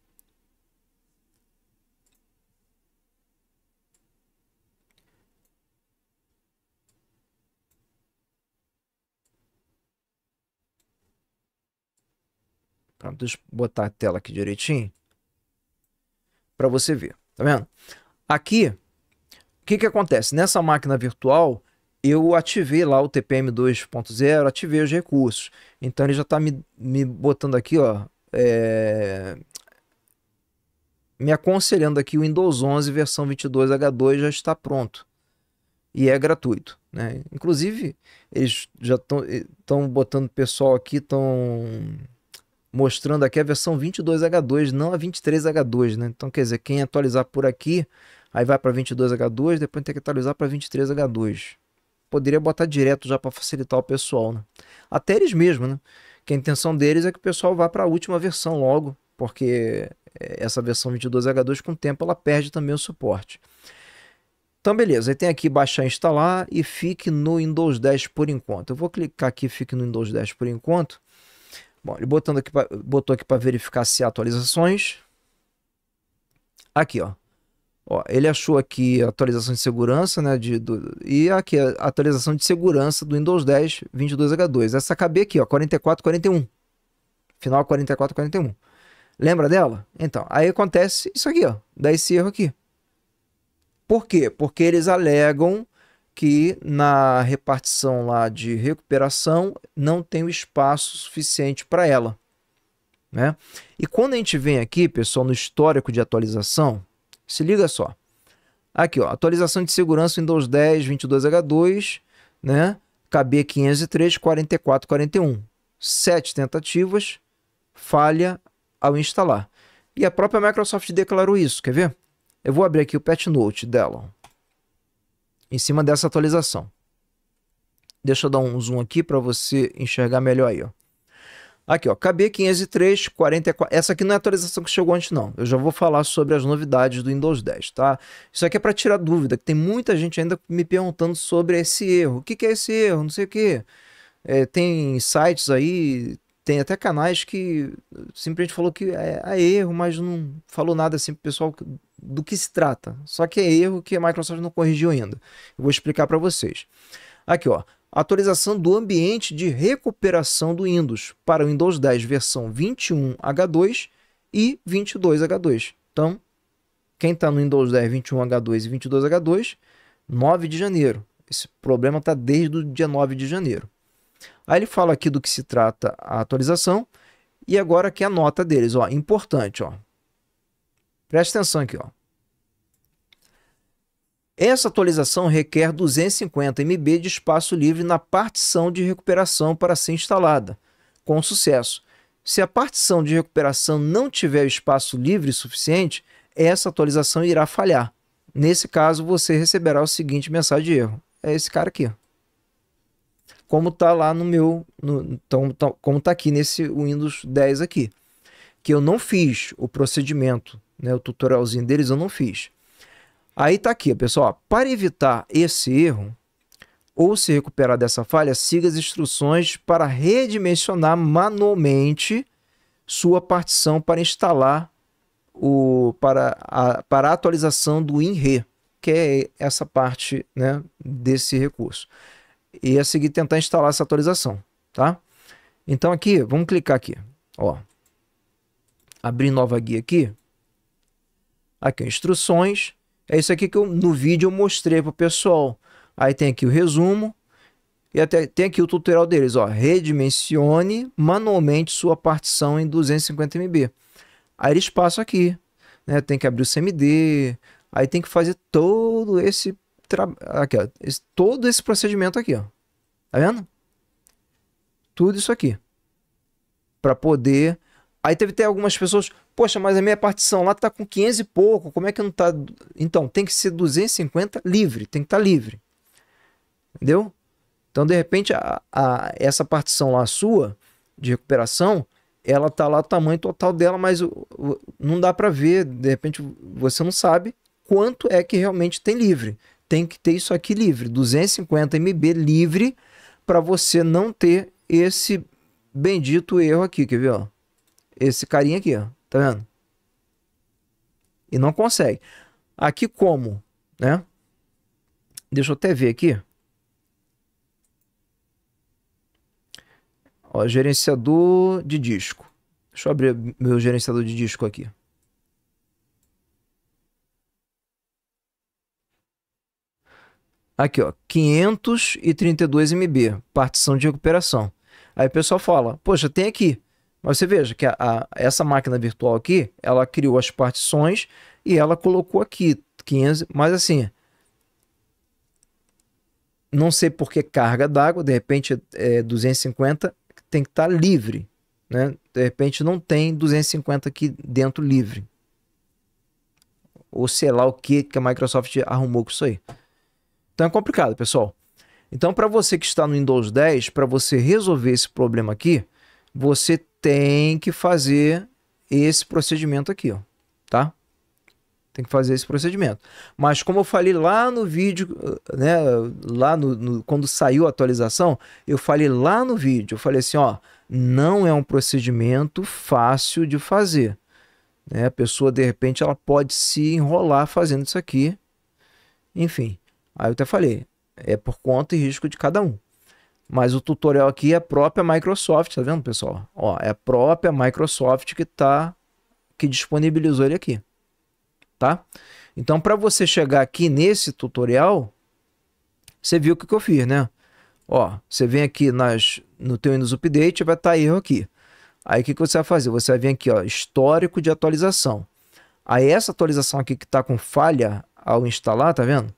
Tá? Deixa eu botar a tela aqui direitinho para você ver. Tá vendo? Aqui, o que, que acontece? Nessa máquina virtual, eu ativei lá o TPM 2.0, ativei os recursos. Então ele já está me, me botando aqui, ó, é... me aconselhando aqui o Windows 11 versão 22 H2 já está pronto e é gratuito. Né? Inclusive, eles já estão eh, botando pessoal aqui, estão mostrando aqui a versão 22H2, não a 23H2, né? Então, quer dizer, quem atualizar por aqui, aí vai para 22H2, depois tem que atualizar para 23H2. Poderia botar direto já para facilitar o pessoal, né? Até eles mesmos, né? Que a intenção deles é que o pessoal vá para a última versão logo, porque é, essa versão 22H2 com o tempo ela perde também o suporte. Então beleza, aí tem aqui baixar e instalar e fique no Windows 10 por enquanto. Eu vou clicar aqui fique no Windows 10 por enquanto Bom, ele botando aqui pra, botou aqui para verificar se há atualizações. Aqui, ó. Ó, ele achou aqui a atualização de segurança, né? De, do, e aqui a atualização de segurança do Windows 10 22H2. Essa KB aqui, ó, 4441. Final 4441. Lembra dela? Então, aí acontece isso aqui, ó. Dá esse erro aqui. Por quê? Porque eles alegam que na repartição lá de recuperação não tem o espaço suficiente para ela. Né? E quando a gente vem aqui, pessoal, no histórico de atualização, se liga só. Aqui, ó, atualização de segurança Windows 10 22H2, né? KB 503 4441. Sete tentativas, falha ao instalar. E a própria Microsoft declarou isso, quer ver? Eu vou abrir aqui o patch note dela em cima dessa atualização. Deixa eu dar um zoom aqui para você enxergar melhor aí, ó. Aqui, ó, KB503, 44. Essa aqui não é a atualização que chegou antes, não. Eu já vou falar sobre as novidades do Windows 10, tá? Isso aqui é para tirar dúvida, que tem muita gente ainda me perguntando sobre esse erro. O que, que é esse erro? Não sei o quê. É, tem sites aí, tem até canais que simplesmente falou que é, é erro, mas não falou nada assim pro pessoal do que se trata. Só que é erro que a Microsoft não corrigiu ainda. Eu vou explicar para vocês. Aqui, ó. Atualização do ambiente de recuperação do Windows para o Windows 10 versão 21H2 e 22H2. Então, quem está no Windows 10 21H2 e 22H2, 9 de janeiro. Esse problema está desde o dia 9 de janeiro. Aí ele fala aqui do que se trata a atualização. E agora aqui a nota deles, ó, importante, ó preste atenção aqui, ó. Essa atualização requer 250 MB de espaço livre na partição de recuperação para ser instalada, com sucesso. Se a partição de recuperação não tiver espaço livre suficiente, essa atualização irá falhar. Nesse caso, você receberá o seguinte mensagem de erro. É esse cara aqui. Como está lá no meu... No, então, então, como está aqui nesse Windows 10 aqui. Que eu não fiz o procedimento né, o tutorialzinho deles eu não fiz. Aí tá aqui, pessoal. Para evitar esse erro ou se recuperar dessa falha, siga as instruções para redimensionar manualmente sua partição para instalar o para a, para a atualização do InRe, que é essa parte, né, desse recurso. E a seguir tentar instalar essa atualização, tá? Então aqui, vamos clicar aqui, ó. Abrir nova guia aqui. Aqui instruções. É isso aqui que eu, no vídeo eu mostrei para o pessoal. Aí tem aqui o resumo. E até tem aqui o tutorial deles, ó. Redimensione manualmente sua partição em 250 MB. Aí eles passam aqui, né? Tem que abrir o CMD, aí tem que fazer todo esse aqui, ó, esse, todo esse procedimento aqui, ó. Tá vendo? Tudo isso aqui para poder Aí teve até algumas pessoas, poxa, mas a minha partição lá tá com 500 e pouco, como é que não tá? Então, tem que ser 250 livre, tem que estar tá livre. Entendeu? Então, de repente, a, a, essa partição lá sua, de recuperação, ela tá lá o tamanho total dela, mas o, o, não dá para ver, de repente você não sabe quanto é que realmente tem livre. Tem que ter isso aqui livre, 250 MB livre para você não ter esse bendito erro aqui, quer ver, ó? Esse carinha aqui, ó. Tá vendo? E não consegue. Aqui como, né? Deixa eu até ver aqui. Ó, gerenciador de disco. Deixa eu abrir meu gerenciador de disco aqui. Aqui, ó, 532 MB, partição de recuperação. Aí o pessoal fala, poxa, tem aqui mas você veja que a, a, essa máquina virtual aqui, ela criou as partições e ela colocou aqui 15, mas assim, não sei por que carga d'água, de repente é 250 tem que estar tá livre, né? De repente não tem 250 aqui dentro livre. Ou sei lá o que que a Microsoft arrumou com isso aí. Então é complicado, pessoal. Então para você que está no Windows 10, para você resolver esse problema aqui, você tem que fazer esse procedimento aqui, ó, tá? Tem que fazer esse procedimento. Mas como eu falei lá no vídeo, eh, né, lá no, no, quando saiu a atualização, eu falei lá no vídeo, eu falei assim, ó, não é um procedimento fácil de fazer. Né? A pessoa, de repente, ela pode se enrolar fazendo isso aqui. Enfim, aí eu até falei, é por conta e risco de cada um. Mas o tutorial aqui é a própria Microsoft, tá vendo, pessoal? Ó, é a própria Microsoft que tá que disponibilizou ele aqui, tá? Então, para você chegar aqui nesse tutorial, você viu o que, que eu fiz, né? Ó, você vem aqui nas, no teu Windows Update, vai estar tá erro aqui. Aí o que, que você vai fazer? Você vai vir aqui, ó, histórico de atualização. Aí essa atualização aqui que está com falha ao instalar, tá vendo?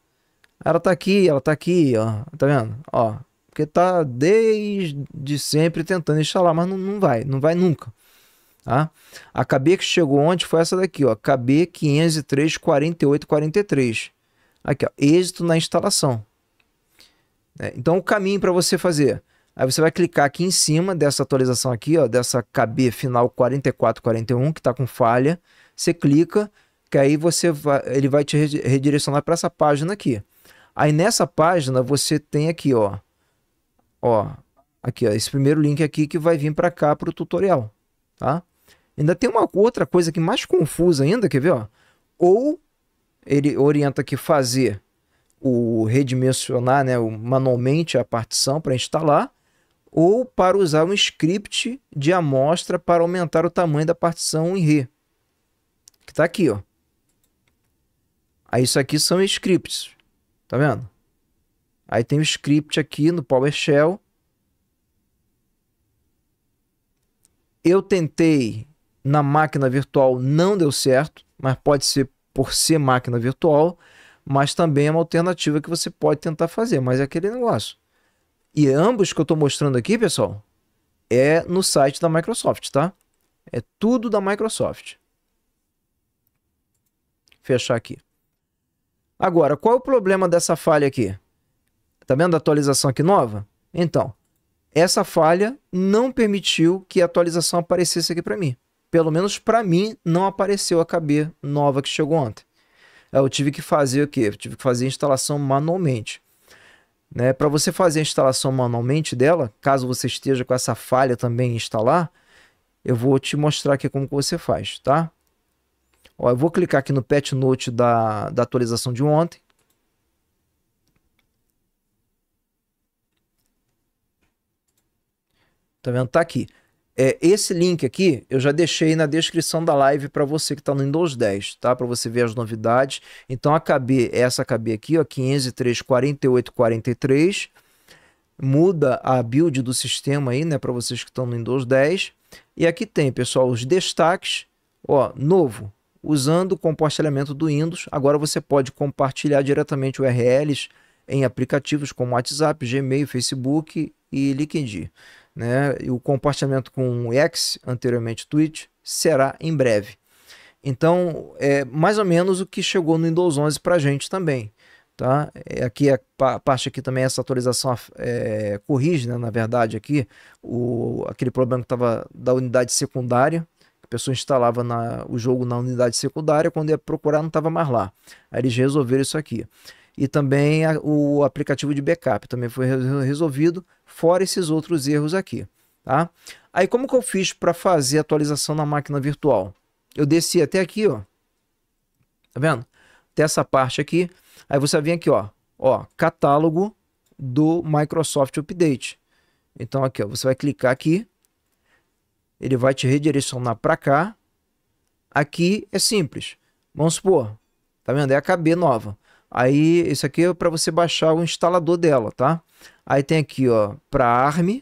Ela tá aqui, ela tá aqui, ó, tá vendo? Ó, porque tá desde sempre tentando instalar, mas não, não vai, não vai nunca. Tá? A KB que chegou ontem foi essa daqui, ó, KB 503 48 Aqui, ó, êxito na instalação. É, então, o caminho para você fazer, aí você vai clicar aqui em cima dessa atualização aqui, ó, dessa KB final 4441 que está com falha. Você clica, que aí você vai, ele vai te redirecionar para essa página aqui. Aí nessa página você tem aqui, ó, Ó, aqui, ó, esse primeiro link aqui que vai vir para cá para o tutorial, tá? Ainda tem uma outra coisa que mais confusa ainda, quer ver, ó? Ou ele orienta que fazer o redimensionar, né, manualmente a partição para instalar, ou para usar um script de amostra para aumentar o tamanho da partição em re. Que tá aqui, ó. Aí isso aqui são scripts, tá vendo? Aí tem o script aqui no PowerShell. Eu tentei na máquina virtual, não deu certo, mas pode ser por ser máquina virtual, mas também é uma alternativa que você pode tentar fazer, mas é aquele negócio. E ambos que eu estou mostrando aqui, pessoal, é no site da Microsoft, tá? É tudo da Microsoft. Fechar aqui. Agora, qual é o problema dessa falha aqui? Tá vendo a atualização aqui nova? Então, essa falha não permitiu que a atualização aparecesse aqui para mim. Pelo menos para mim não apareceu a KB nova que chegou ontem. É, eu tive que fazer o quê? Eu tive que fazer a instalação manualmente. Né? Para você fazer a instalação manualmente dela, caso você esteja com essa falha também instalar, eu vou te mostrar aqui como que você faz, tá? Ó, eu vou clicar aqui no patch note da, da atualização de ontem. Tá vendo? Tá aqui. É, esse link aqui eu já deixei na descrição da live para você que está no Windows 10, tá? Para você ver as novidades. Então a KB, essa KB aqui, ó, 503 muda a build do sistema aí, né, para vocês que estão no Windows 10. E aqui tem, pessoal, os destaques, ó, novo, usando o compartilhamento do Windows. Agora você pode compartilhar diretamente URLs em aplicativos como WhatsApp, Gmail, Facebook e LinkedIn né? E o compartilhamento com o X, anteriormente Twitch, será em breve. Então, é mais ou menos o que chegou no Windows 11 para a gente também. Tá? É, aqui é, a parte aqui também essa atualização é, corrige, né, na verdade aqui o, aquele problema que estava da unidade secundária, a pessoa instalava na, o jogo na unidade secundária, quando ia procurar não estava mais lá. Aí eles resolveram isso aqui e também a, o aplicativo de backup também foi resolvido, fora esses outros erros aqui. Tá? Aí como que eu fiz para fazer a atualização na máquina virtual? Eu desci até aqui, ó. Tá vendo? Até essa parte aqui. Aí você vem aqui, ó, ó, catálogo do Microsoft Update. Então aqui, ó, você vai clicar aqui. Ele vai te redirecionar para cá. Aqui é simples. Vamos supor, tá vendo? É a KB nova. Aí, isso aqui é para você baixar o instalador dela, tá? Aí tem aqui, ó, para ARM,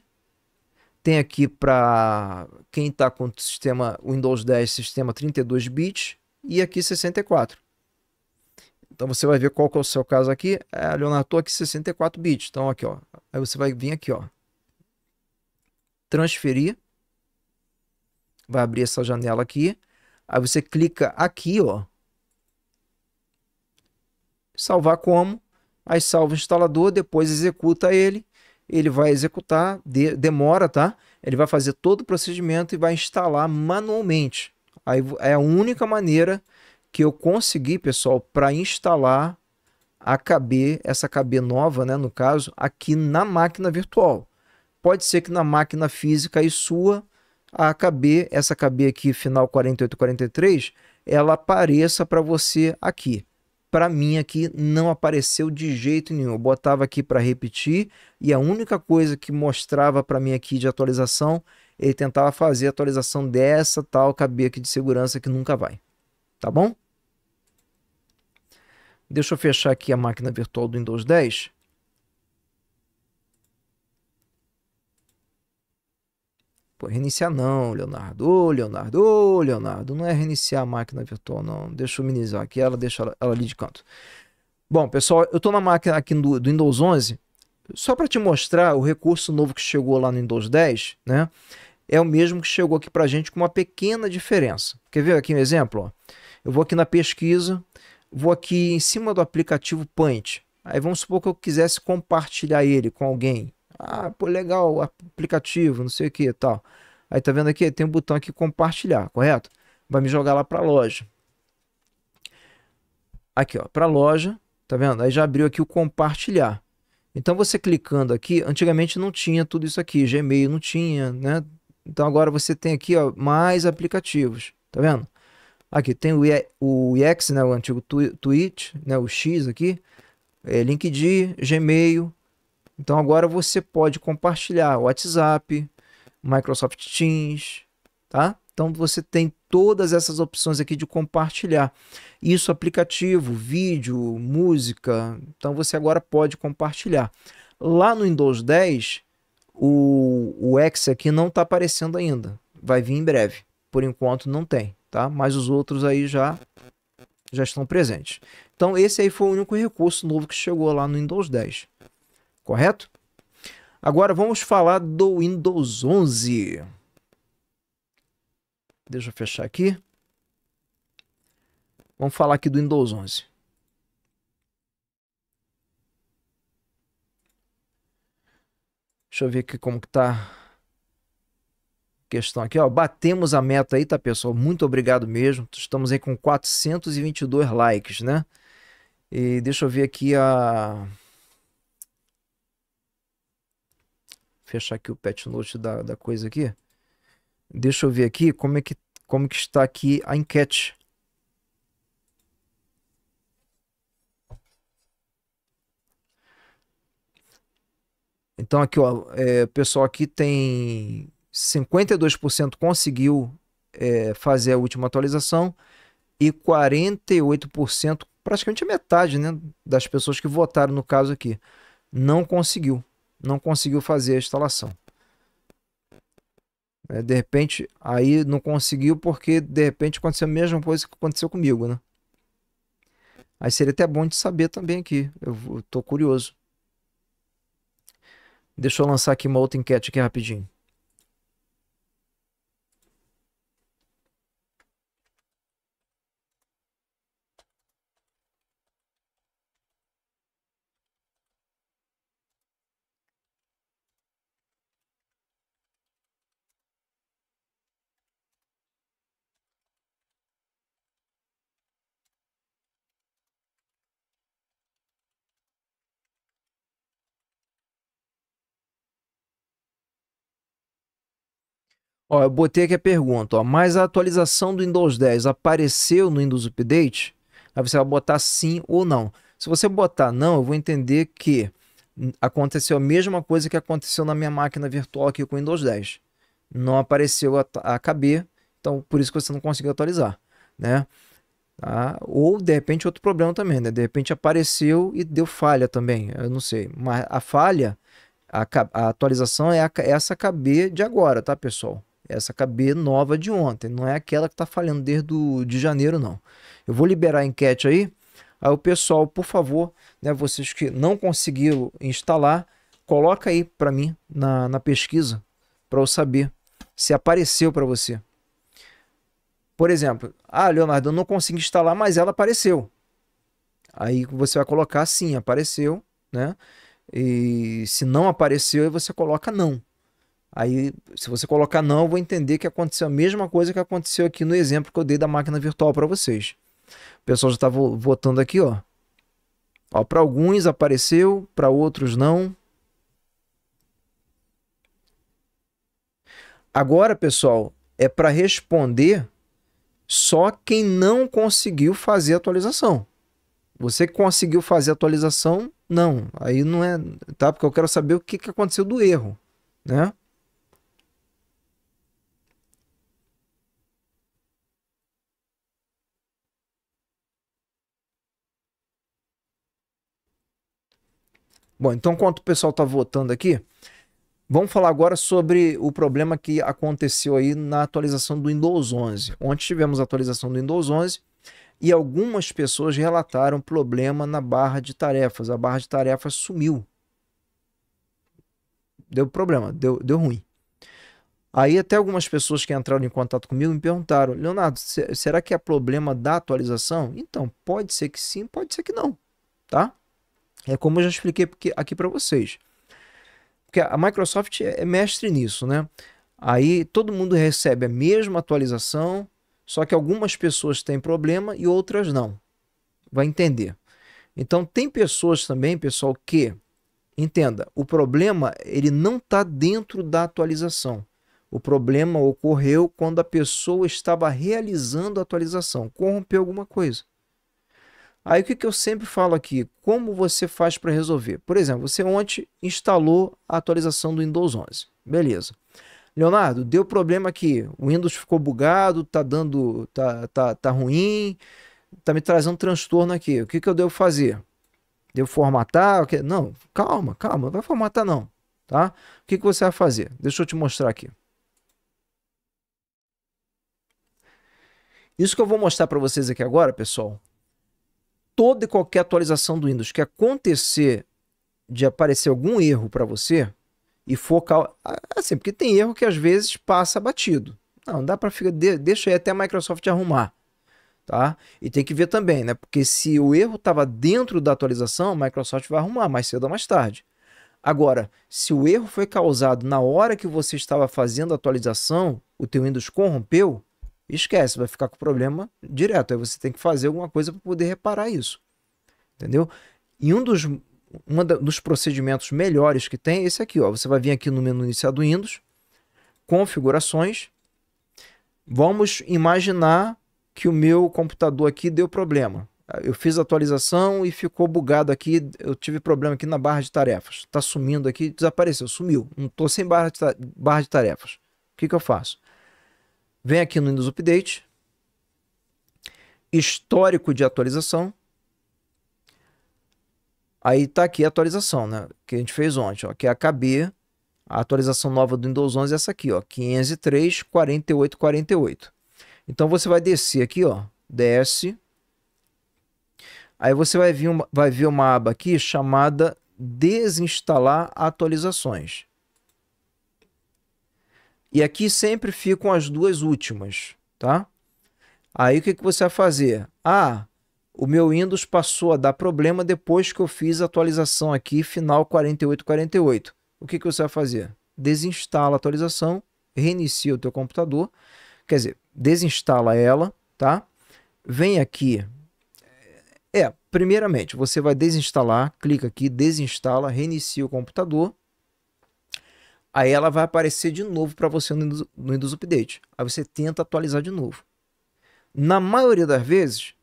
tem aqui para quem está com o sistema Windows 10, sistema 32 bits e aqui 64. Então você vai ver qual que é o seu caso aqui. É, Leonardo, tô aqui 64 bits. Então aqui, ó. Aí você vai vir aqui, ó. Transferir. Vai abrir essa janela aqui. Aí você clica aqui, ó. Salvar como? Aí salva o instalador, depois executa ele. Ele vai executar, de, demora, tá? Ele vai fazer todo o procedimento e vai instalar manualmente. Aí é a única maneira que eu consegui, pessoal, para instalar a KB, essa KB nova, né, no caso, aqui na máquina virtual. Pode ser que na máquina física e sua, a KB, essa KB aqui, final 4843, ela apareça para você aqui para mim aqui não apareceu de jeito nenhum. Eu botava aqui para repetir e a única coisa que mostrava para mim aqui de atualização, ele tentava fazer a atualização dessa tal cabeça aqui de segurança que nunca vai. Tá bom? Deixa eu fechar aqui a máquina virtual do Windows 10. Pô, reiniciar não, Leonardo. Ô, Leonardo, ô, Leonardo, não é reiniciar a máquina virtual, não. Deixa eu minimizar aqui, ela deixa ela, ela ali de canto. Bom, pessoal, eu estou na máquina aqui do, do Windows 11. Só para te mostrar o recurso novo que chegou lá no Windows 10, né? É o mesmo que chegou aqui para gente com uma pequena diferença. Quer ver aqui um exemplo? Ó? Eu vou aqui na pesquisa, vou aqui em cima do aplicativo Paint. Aí vamos supor que eu quisesse compartilhar ele com alguém, ah, pô, legal, aplicativo, não sei o que tal. Aí tá vendo aqui? Tem um botão aqui compartilhar, correto? Vai me jogar lá pra loja. Aqui, ó, pra loja, tá vendo? Aí já abriu aqui o compartilhar. Então você clicando aqui, antigamente não tinha tudo isso aqui, Gmail não tinha, né? Então agora você tem aqui, ó, mais aplicativos, tá vendo? Aqui tem o, o X, né, o antigo Twitch, né, o X aqui, é, LinkedIn, Gmail, então agora você pode compartilhar WhatsApp, Microsoft Teams, tá? Então você tem todas essas opções aqui de compartilhar. Isso aplicativo, vídeo, música. Então você agora pode compartilhar. Lá no Windows 10, o, o X aqui não está aparecendo ainda. Vai vir em breve. Por enquanto não tem, tá? Mas os outros aí já já estão presentes. Então esse aí foi o único recurso novo que chegou lá no Windows 10 correto? Agora vamos falar do Windows 11. Deixa eu fechar aqui. Vamos falar aqui do Windows 11. Deixa eu ver aqui como que tá questão aqui, ó. Batemos a meta aí, tá, pessoal? Muito obrigado mesmo. Estamos aí com 422 likes, né? E deixa eu ver aqui a fechar aqui o patch note da, da coisa aqui. Deixa eu ver aqui como é que, como que está aqui a enquete. Então aqui, ó, é, pessoal aqui tem 52% conseguiu é, fazer a última atualização e 48%, praticamente a metade, né, das pessoas que votaram no caso aqui, não conseguiu não conseguiu fazer a instalação. É, de repente, aí não conseguiu porque de repente aconteceu a mesma coisa que aconteceu comigo, né? Aí seria até bom de saber também aqui. Eu tô curioso. Deixa eu lançar aqui uma outra enquete aqui rapidinho. Ó, eu botei aqui a pergunta, ó, mas a atualização do Windows 10 apareceu no Windows Update? Aí você vai botar sim ou não. Se você botar não, eu vou entender que aconteceu a mesma coisa que aconteceu na minha máquina virtual aqui com o Windows 10. Não apareceu a, a KB, então por isso que você não conseguiu atualizar, né? Tá? Ou de repente outro problema também, né? De repente apareceu e deu falha também, eu não sei. Mas a falha, a, a atualização é a, essa KB de agora, tá pessoal? Essa KB nova de ontem, não é aquela que está falhando desde o, de janeiro, não. Eu vou liberar a enquete aí. Aí o pessoal, por favor, né, vocês que não conseguiram instalar, coloca aí para mim na, na pesquisa para eu saber se apareceu para você. Por exemplo, ah, Leonardo, eu não consigo instalar, mas ela apareceu. Aí você vai colocar sim, apareceu, né? E se não apareceu, você coloca não. Aí, se você colocar não, eu vou entender que aconteceu a mesma coisa que aconteceu aqui no exemplo que eu dei da máquina virtual para vocês. O pessoal já está votando aqui, ó. ó para alguns apareceu, para outros não. Agora, pessoal, é para responder só quem não conseguiu fazer a atualização. Você que conseguiu fazer a atualização, não. Aí não é, tá? Porque eu quero saber o que, que aconteceu do erro, né? Bom, então enquanto o pessoal está votando aqui, vamos falar agora sobre o problema que aconteceu aí na atualização do Windows 11. Ontem tivemos a atualização do Windows 11 e algumas pessoas relataram problema na barra de tarefas. A barra de tarefas sumiu. Deu problema, deu, deu ruim. Aí até algumas pessoas que entraram em contato comigo me perguntaram, Leonardo, será que é problema da atualização? Então, pode ser que sim, pode ser que não, tá? É como eu já expliquei aqui para vocês. Porque a Microsoft é, é mestre nisso, né? Aí todo mundo recebe a mesma atualização, só que algumas pessoas têm problema e outras não. Vai entender. Então tem pessoas também, pessoal, que entenda, o problema ele não está dentro da atualização. O problema ocorreu quando a pessoa estava realizando a atualização, corrompeu alguma coisa. Aí o que, que eu sempre falo aqui? Como você faz para resolver? Por exemplo, você ontem instalou a atualização do Windows 11. Beleza. Leonardo, deu problema aqui. O Windows ficou bugado, tá dando, tá, tá, tá ruim, tá me trazendo transtorno aqui. O que, que eu devo fazer? Devo formatar? Não, calma, calma, não vai formatar não, tá? O que, que você vai fazer? Deixa eu te mostrar aqui. Isso que eu vou mostrar para vocês aqui agora, pessoal, toda e qualquer atualização do Windows que acontecer de aparecer algum erro para você e focar assim, porque tem erro que às vezes passa batido. Não, dá para ficar deixa aí até a Microsoft arrumar, tá? E tem que ver também, né? Porque se o erro estava dentro da atualização, a Microsoft vai arrumar mais cedo ou mais tarde. Agora, se o erro foi causado na hora que você estava fazendo a atualização, o teu Windows corrompeu, esquece, vai ficar com problema direto. Aí você tem que fazer alguma coisa para poder reparar isso. Entendeu? E um dos, um dos procedimentos melhores que tem é esse aqui. Ó. Você vai vir aqui no menu inicial do Windows, configurações. Vamos imaginar que o meu computador aqui deu problema. Eu fiz a atualização e ficou bugado aqui. Eu tive problema aqui na barra de tarefas. Está sumindo aqui, desapareceu, sumiu. Não estou sem barra de, barra de tarefas. O que, que eu faço? Vem aqui no Windows Update, histórico de atualização. Aí tá aqui a atualização, né? Que a gente fez ontem, ó, que é a KB, a atualização nova do Windows 11 é essa aqui, ó, 503 48 48. Então você vai descer aqui, ó, desce. Aí você vai vir uma, vai ver uma aba aqui chamada desinstalar atualizações. E aqui sempre ficam as duas últimas, tá? Aí o que, que você vai fazer? Ah, o meu Windows passou a dar problema depois que eu fiz a atualização aqui, final 4848. O que, que você vai fazer? Desinstala a atualização, reinicia o teu computador, quer dizer, desinstala ela, tá? Vem aqui. É, primeiramente, você vai desinstalar, clica aqui, desinstala, reinicia o computador. Aí ela vai aparecer de novo para você no Windows, Update. Aí você tenta atualizar de novo. Na maioria das vezes,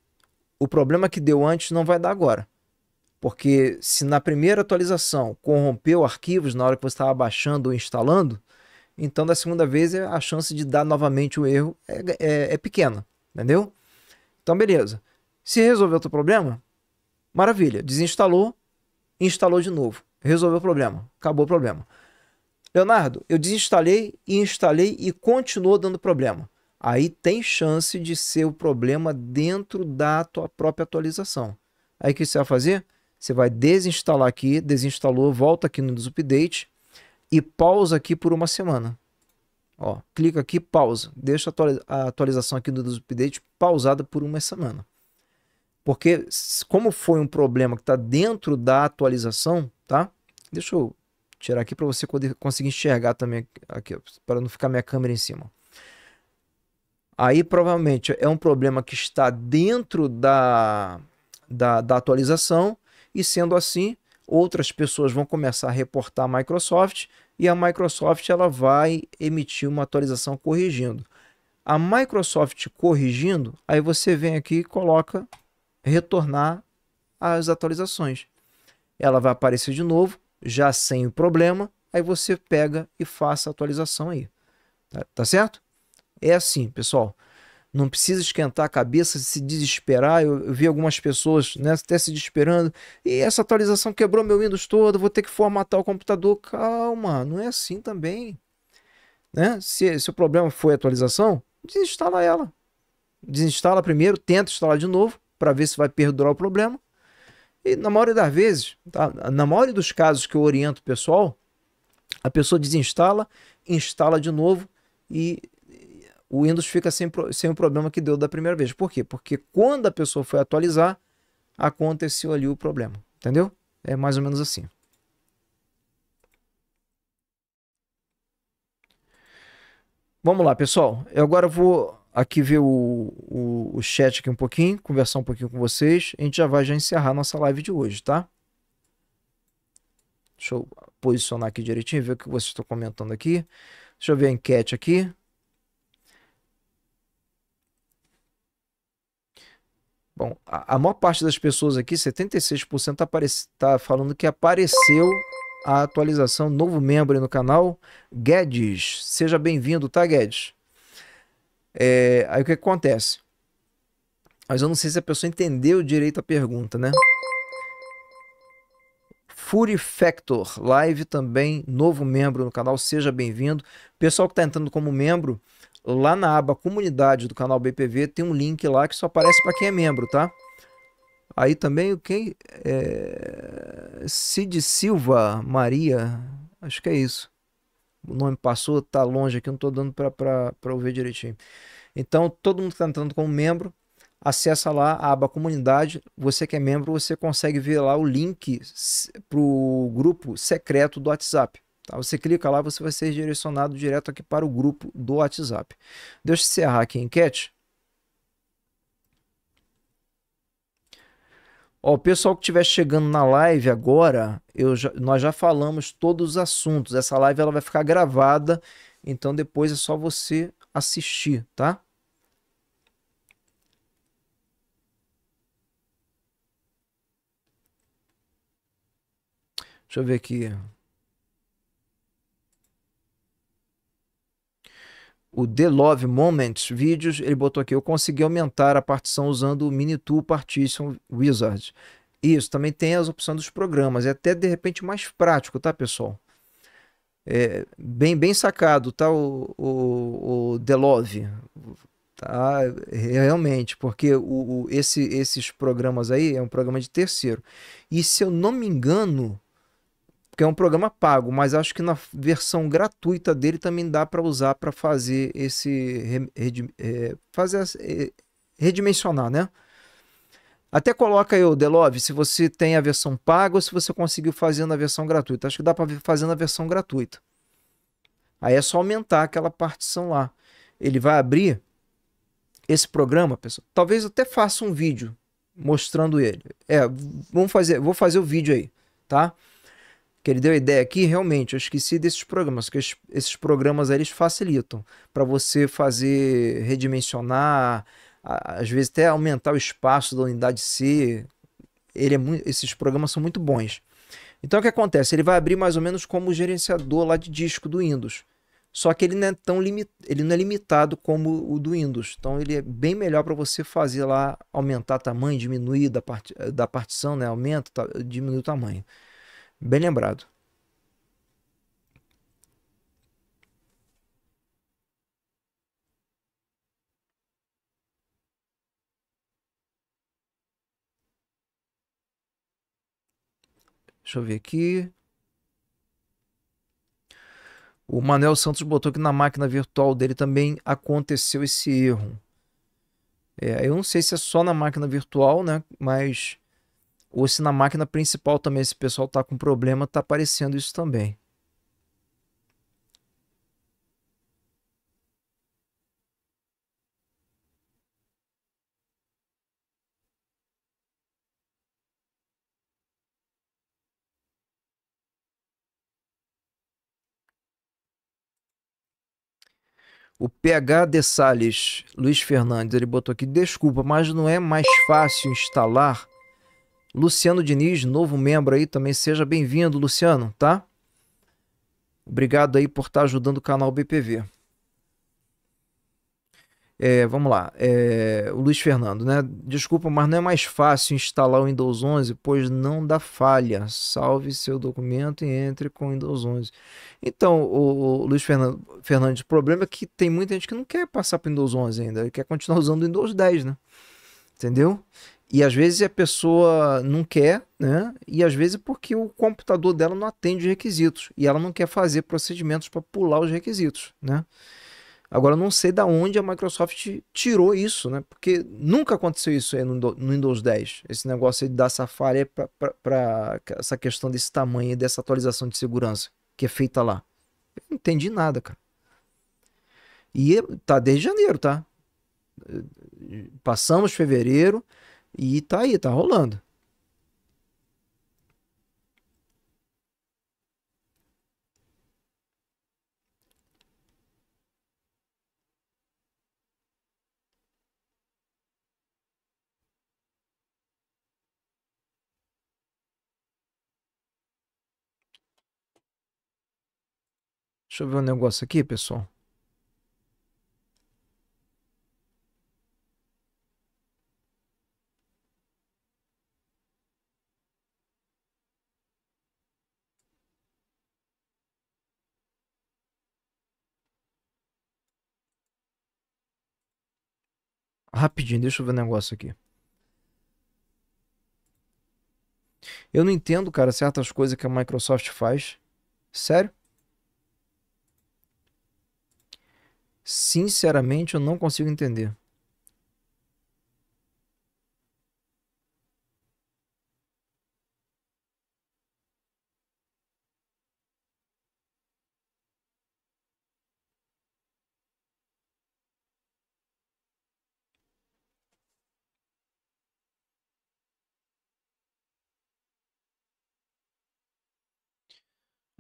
o problema que deu antes não vai dar agora. Porque se na primeira atualização corrompeu arquivos na hora que você estava baixando ou instalando, então da segunda vez é, a chance de dar novamente o erro é, é, é pequena, entendeu? Então beleza. Se resolveu o teu problema, maravilha. Desinstalou, instalou de novo. Resolveu o problema, acabou o problema. Leonardo, eu desinstalei e instalei e continuou dando problema. Aí tem chance de ser o problema dentro da tua própria atualização. Aí o que você vai fazer? Você vai desinstalar aqui, desinstalou, volta aqui no Update e pausa aqui por uma semana. Ó, clica aqui, pausa. Deixa a atualização aqui do Update pausada por uma semana. Porque como foi um problema que está dentro da atualização, tá? Deixa eu tirar aqui para você conseguir enxergar também aqui, para não ficar minha câmera em cima. Aí provavelmente é um problema que está dentro da, da, da atualização, e sendo assim, outras pessoas vão começar a reportar a Microsoft e a Microsoft ela vai emitir uma atualização corrigindo. A Microsoft corrigindo, aí você vem aqui e coloca retornar as atualizações. Ela vai aparecer de novo já sem o problema, aí você pega e faça a atualização aí. Tá, tá certo? É assim, pessoal. Não precisa esquentar a cabeça, se desesperar. Eu, eu vi algumas pessoas né, até se desesperando. E essa atualização quebrou meu Windows todo, vou ter que formatar o computador. Calma, não é assim também. Né? Se, se o problema foi a atualização, desinstala ela. Desinstala primeiro, tenta instalar de novo para ver se vai perdurar o problema e na maioria das vezes, tá? na maioria dos casos que eu oriento o pessoal, a pessoa desinstala, instala de novo e o Windows fica sem, sem o problema que deu da primeira vez. Por quê? Porque quando a pessoa foi atualizar, aconteceu ali o problema. Entendeu? É mais ou menos assim. Vamos lá, pessoal. Eu agora vou aqui ver o, o, o, chat aqui um pouquinho, conversar um pouquinho com vocês. A gente já vai já encerrar nossa live de hoje, tá? Deixa eu posicionar aqui direitinho, ver o que vocês estão comentando aqui. Deixa eu ver a enquete aqui. Bom, a, a maior parte das pessoas aqui, 76%, está falando que apareceu a atualização, novo membro no canal, Guedes. Seja bem-vindo, tá, Guedes? É, aí o que acontece? Mas eu não sei se a pessoa entendeu direito a pergunta, né? Fury Factor Live também, novo membro no canal, seja bem-vindo. Pessoal que está entrando como membro, lá na aba comunidade do canal BPV tem um link lá que só aparece para quem é membro, tá? Aí também o quem é... Cid Silva Maria, acho que é isso o nome passou, tá longe aqui, não tô dando para ouvir direitinho. Então, todo mundo que tá entrando como membro, acessa lá a aba comunidade. Você que é membro, você consegue ver lá o link para o grupo secreto do WhatsApp. Tá? Você clica lá, você vai ser direcionado direto aqui para o grupo do WhatsApp. Deixa eu encerrar aqui a enquete. Ó, o pessoal que estiver chegando na live agora, eu já, nós já falamos todos os assuntos. Essa live ela vai ficar gravada, então depois é só você assistir, tá? Deixa eu ver aqui. o The Love Moments Vídeos, ele botou aqui, eu consegui aumentar a partição usando o Minitool Partition Wizard. Isso, também tem as opções dos programas, é até de repente mais prático, tá pessoal? É, bem, bem sacado, tá o, o, o The Love, tá? Realmente, porque o, o, esse, esses programas aí é um programa de terceiro. E se eu não me engano, porque é um programa pago, mas acho que na versão gratuita dele também dá para usar para fazer esse é, fazer é, redimensionar, né? Até coloca aí, o Delove, se você tem a versão paga ou se você conseguiu fazer na versão gratuita. Acho que dá para fazer na versão gratuita. Aí é só aumentar aquela partição lá. Ele vai abrir esse programa, pessoal. Talvez até faça um vídeo mostrando ele. É, vamos fazer, vou fazer o vídeo aí, tá? que ele deu a ideia aqui, realmente, eu esqueci desses programas, que esses programas eles facilitam para você fazer redimensionar, às vezes até aumentar o espaço da unidade C. Ele é muito, esses programas são muito bons. Então o que acontece? Ele vai abrir mais ou menos como o gerenciador lá de disco do Windows. Só que ele não é tão limit... ele não é limitado como o do Windows. Então ele é bem melhor para você fazer lá aumentar tamanho, diminuir da, parte da partição, né? Aumenta, tá... diminui o tamanho. Bem lembrado. Deixa eu ver aqui. O Manuel Santos botou que na máquina virtual dele também aconteceu esse erro. É, eu não sei se é só na máquina virtual, né? Mas ou se na máquina principal também esse pessoal está com problema, está aparecendo isso também. O PH de Sales Luiz Fernandes, ele botou aqui, desculpa, mas não é mais fácil instalar Luciano Diniz, novo membro aí também, seja bem-vindo, Luciano, tá? Obrigado aí por estar tá ajudando o canal BPV. É, vamos lá, é, o Luiz Fernando, né? Desculpa, mas não é mais fácil instalar o Windows 11, pois não dá falha. Salve seu documento e entre com o Windows 11. Então, o, o Luiz Fernando, Fernandes, o problema é que tem muita gente que não quer passar para o Windows 11 ainda, ele quer continuar usando o Windows 10, né? Entendeu? E às vezes a pessoa não quer, né? E às vezes é porque o computador dela não atende os requisitos e ela não quer fazer procedimentos para pular os requisitos, né? Agora, não sei da onde a Microsoft tirou isso, né? Porque nunca aconteceu isso aí no Windows 10. Esse negócio aí dar Safari é para essa questão desse tamanho e dessa atualização de segurança que é feita lá. Eu não entendi nada, cara. E é, tá desde janeiro, tá? Passamos fevereiro, e tá aí, tá rolando. Deixa eu ver um negócio aqui, pessoal. Rapidinho, deixa eu ver um negócio aqui. Eu não entendo, cara, certas coisas que a Microsoft faz. Sério? Sinceramente, eu não consigo entender.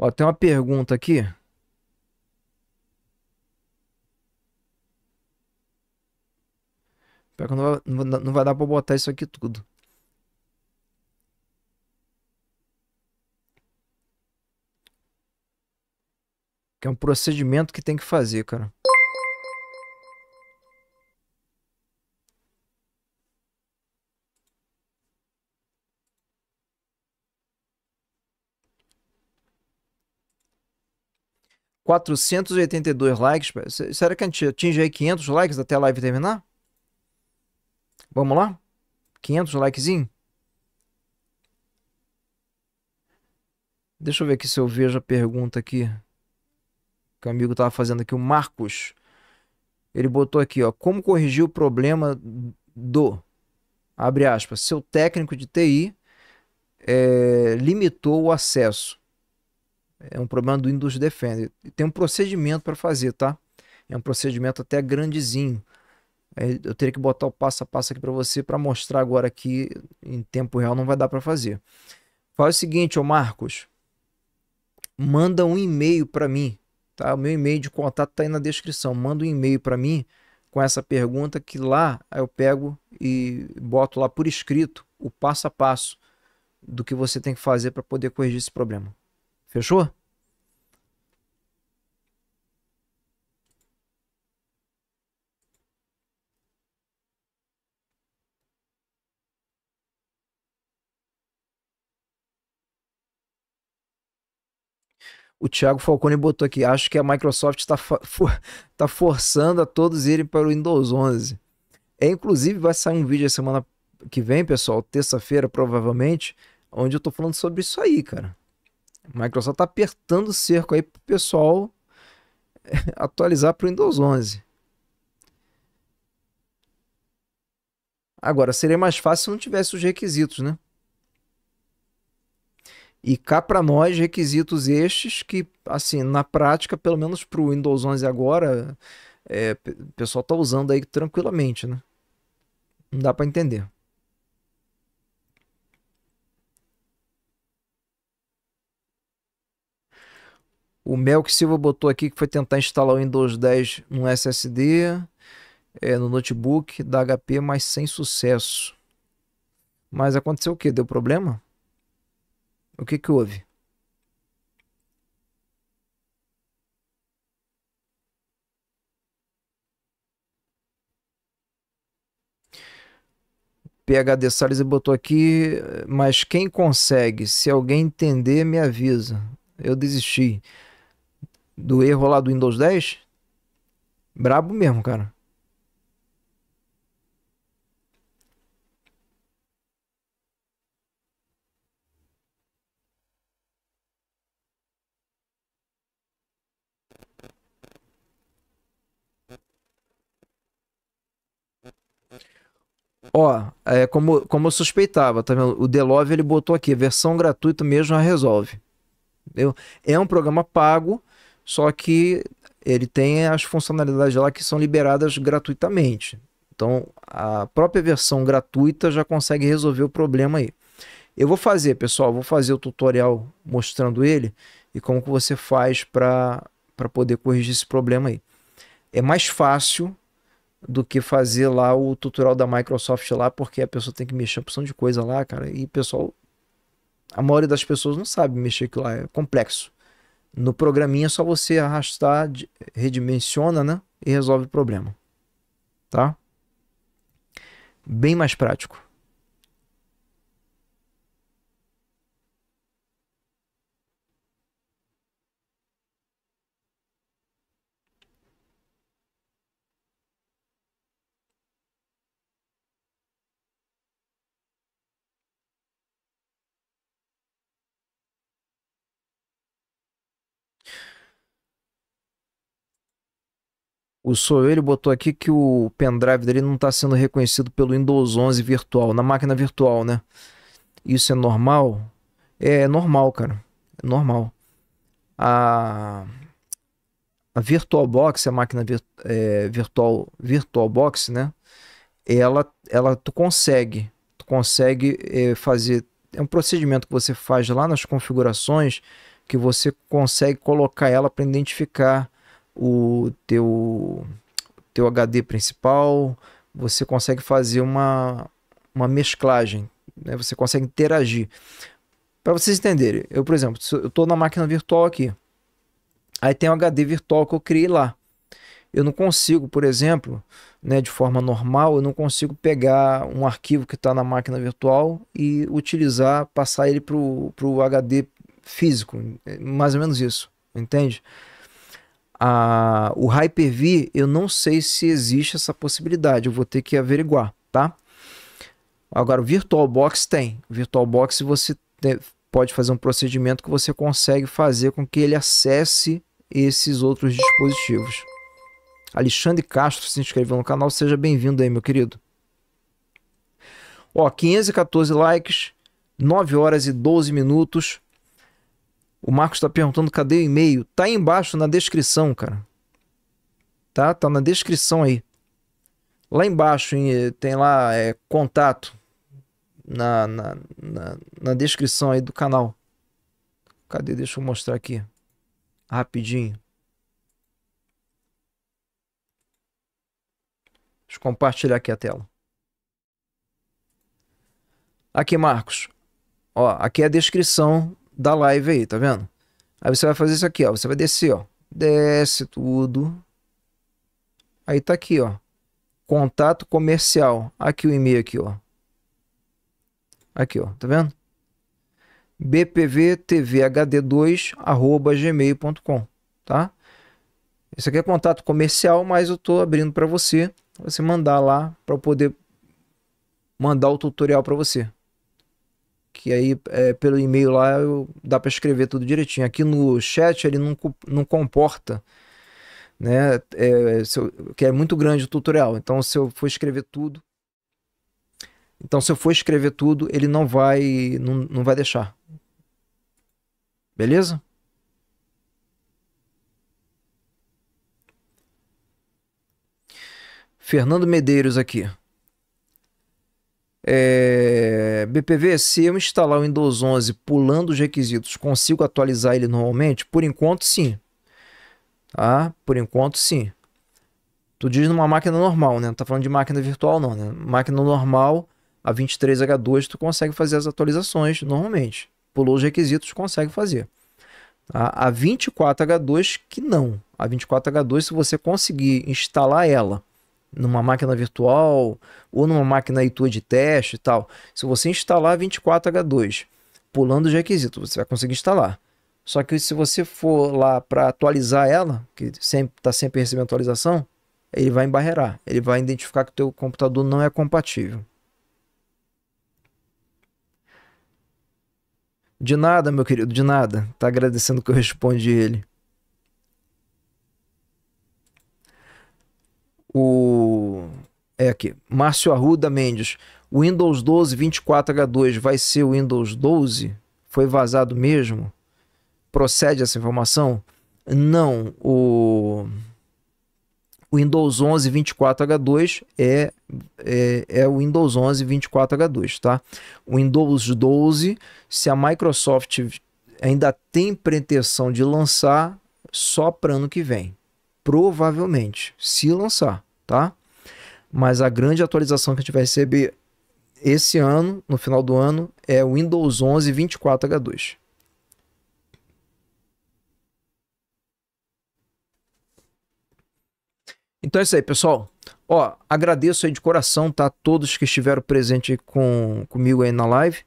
Ó, tem uma pergunta aqui. Pior que não vai, não vai dar pra botar isso aqui tudo. Que é um procedimento que tem que fazer, cara. 482 likes. Será que a gente atinge aí 500 likes até a live terminar? Vamos lá? 500 likezinho? Deixa eu ver aqui se eu vejo a pergunta aqui. Que o amigo tava fazendo aqui, o Marcos. Ele botou aqui, ó. Como corrigir o problema do... Abre aspas. Seu técnico de TI é, eh, limitou o acesso é um problema do Windows Defender. Tem um procedimento para fazer, tá? É um procedimento até grandezinho. É, eu teria que botar o passo a passo aqui para você para mostrar agora que em tempo real não vai dar para fazer. Faz o seguinte, ô Marcos, manda um e-mail para mim, tá? O meu e-mail de contato tá aí na descrição. Manda um e-mail para mim com essa pergunta que lá eu pego e boto lá por escrito o passo a passo do que você tem que fazer para poder corrigir esse problema. Fechou? O Thiago Falcone botou aqui, acho que a Microsoft está *laughs* for, tá forçando a todos irem para o Windows 11. É, inclusive, vai sair um vídeo a semana que vem, pessoal, terça-feira, provavelmente, onde eu estou falando sobre isso aí, cara. Microsoft está apertando o cerco aí para o pessoal eh, *laughs* atualizar para o Windows 11. Agora, seria mais fácil se não tivesse os requisitos, né? E cá para nós, requisitos estes que, assim, na prática, pelo menos para o Windows 11 agora, é, o pessoal está usando aí tranquilamente, né? Não dá para entender. O Mel que Silva botou aqui que foi tentar instalar o Windows 10 no SSD, é, no notebook da HP, mas sem sucesso. Mas aconteceu o que? Deu problema? O que que houve? PHD Salles botou aqui, mas quem consegue? Se alguém entender, me avisa. Eu desisti do erro lá do Windows 10. Brabo mesmo, cara. Ó, é como, como eu suspeitava, tá vendo? O Delove ele botou aqui, versão gratuita mesmo resolve. Entendeu? É um programa pago, só que ele tem as funcionalidades lá que são liberadas gratuitamente. Então, a própria versão gratuita já consegue resolver o problema aí. Eu vou fazer, pessoal, vou fazer o tutorial mostrando ele e como que você faz para poder corrigir esse problema aí. É mais fácil do que fazer lá o tutorial da Microsoft lá, porque a pessoa tem que mexer uma opção de coisa lá, cara, e pessoal, a maioria das pessoas não sabe mexer aquilo lá, é complexo. No programinha é só você arrastar, redimensiona, né? E resolve o problema. Tá? Bem mais prático. O Soelho botou aqui que o pendrive dele não está sendo reconhecido pelo Windows 11 virtual, na máquina virtual, né? Isso é normal? É, é normal, cara. É normal. A, a VirtualBox, a máquina vir... é, virtual, VirtualBox, né? Ela, ela, tu consegue, tu consegue é, fazer... É um procedimento que você faz lá nas configurações que você consegue colocar ela para identificar o teu, teu HD principal, você consegue fazer uma, uma mesclagem, né? você consegue interagir. Para vocês entenderem, eu, por exemplo, eu estou na máquina virtual aqui, aí tem um HD virtual que eu criei lá. Eu não consigo, por exemplo, né, de forma normal, eu não consigo pegar um arquivo que está na máquina virtual e utilizar, passar ele para o HD físico, é mais ou menos isso, entende? a, o Hyper-V, eu não sei se existe essa possibilidade, eu vou ter que averiguar, tá? Agora, o VirtualBox tem. O VirtualBox você te, pode fazer um procedimento que você consegue fazer com que ele acesse esses outros dispositivos. Alexandre Castro se inscreveu no canal, seja bem-vindo aí, meu querido. Ó, 514 likes, 9 horas e 12 minutos. O Marcos está perguntando cadê o e-mail? Tá aí embaixo na descrição, cara. Tá? Tá na descrição aí. Lá embaixo eh, tem lá é, contato na, na, na, na descrição aí do canal. Cadê? Deixa eu mostrar aqui. Rapidinho. Deixa eu compartilhar aqui a tela. Aqui, Marcos. Ó, aqui é a descrição da live aí, tá vendo? Aí você vai fazer isso aqui, ó. Você vai descer, ó. Desce tudo. Aí tá aqui, ó. Contato comercial. Aqui o e-mail aqui, ó. Aqui, ó. Tá vendo? bpvtvhd2 gmail.com, tá? Esse aqui é contato comercial, mas eu tô abrindo para você, você mandar lá para poder mandar o tutorial para você que aí é, pelo e-mail lá eu, dá para escrever tudo direitinho. Aqui no chat ele não, não comporta, né? É, eu, que é muito grande o tutorial. Então se eu for escrever tudo, então se eu for escrever tudo ele não vai, não, não vai deixar. Beleza? Fernando Medeiros aqui. É... BPV, se eu instalar o Windows 11 pulando os requisitos, consigo atualizar ele normalmente? Por enquanto, sim. Tá? Por enquanto, sim. Tu diz numa máquina normal, né? Não tá falando de máquina virtual, não, né? Máquina normal, a 23H2, tu consegue fazer as atualizações normalmente. Pulou os requisitos, consegue fazer. Tá? A 24H2, que não. A 24H2, se você conseguir instalar ela numa máquina virtual ou numa máquina iTunes de teste e tal. Se você instalar 24H2, pulando o requisito, você vai conseguir instalar. Só que se você for lá para atualizar ela, que sempre está sempre recebendo atualização, ele vai embarrear, ele vai identificar que o teu computador não é compatível. De nada, meu querido, de nada. Tá agradecendo que eu respondi ele. o. É aqui, Márcio Arruda Mendes. O Windows 12 24H2 vai ser o Windows 12? Foi vazado mesmo? Procede essa informação? Não, o. Windows 11 24H2 é, é, é, o Windows 11 24H2, tá? O Windows 12, se a Microsoft ainda tem pretensão de lançar, só para ano que vem, Provavelmente, se lançar, tá? Mas a grande atualização que a gente vai receber esse ano, no final do ano, é o Windows 11 24H2. Então é isso aí, pessoal. Ó, agradeço aí de coração, tá? Todos que estiveram presentes com, comigo aí na live.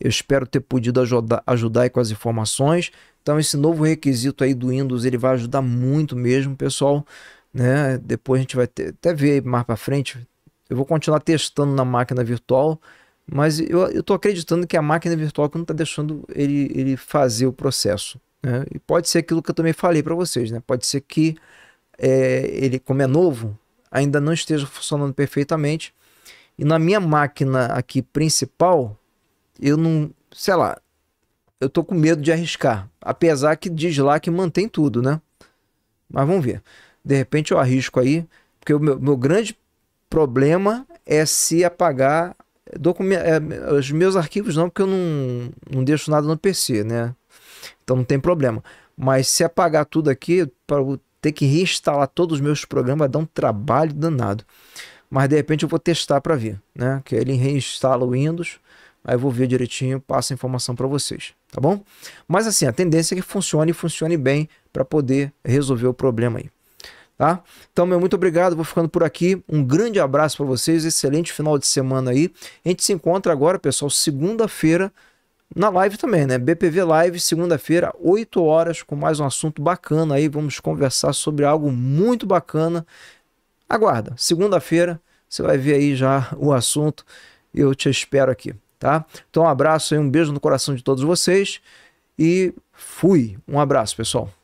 Eu espero ter podido ajudar, ajudar aí com as informações. Então, esse novo requisito aí do Windows, ele vai ajudar muito mesmo, pessoal. Né? Depois a gente vai ter, até ver mais para frente. Eu vou continuar testando na máquina virtual, mas eu, estou tô acreditando que a máquina virtual que não está deixando ele, ele fazer o processo. Né? E pode ser aquilo que eu também falei para vocês, né? Pode ser que é, ele, como é novo, ainda não esteja funcionando perfeitamente. E na minha máquina aqui principal, eu não, sei lá, eu tô com medo de arriscar. Apesar que diz lá que mantém tudo, né? Mas vamos ver. De repente eu arrisco aí, porque o meu, meu grande problema é se apagar é, os meus arquivos, não, porque eu não, não deixo nada no PC, né? Então não tem problema. Mas se apagar tudo aqui, para ter que reinstalar todos os meus programas, vai dar um trabalho danado. Mas de repente eu vou testar para ver, né? Que ele reinstala o Windows Aí eu vou ver direitinho, passo a informação para vocês, tá bom? Mas assim, a tendência é que funcione e funcione bem para poder resolver o problema aí. Tá? Então, meu muito obrigado, vou ficando por aqui. Um grande abraço para vocês, excelente final de semana aí. A gente se encontra agora, pessoal, segunda-feira na live também, né? BPV Live, segunda-feira, 8 horas, com mais um assunto bacana aí. Vamos conversar sobre algo muito bacana. Aguarda, segunda-feira você vai ver aí já o assunto. Eu te espero aqui tá? Então um abraço e um beijo no coração de todos vocês e fui. Um abraço, pessoal.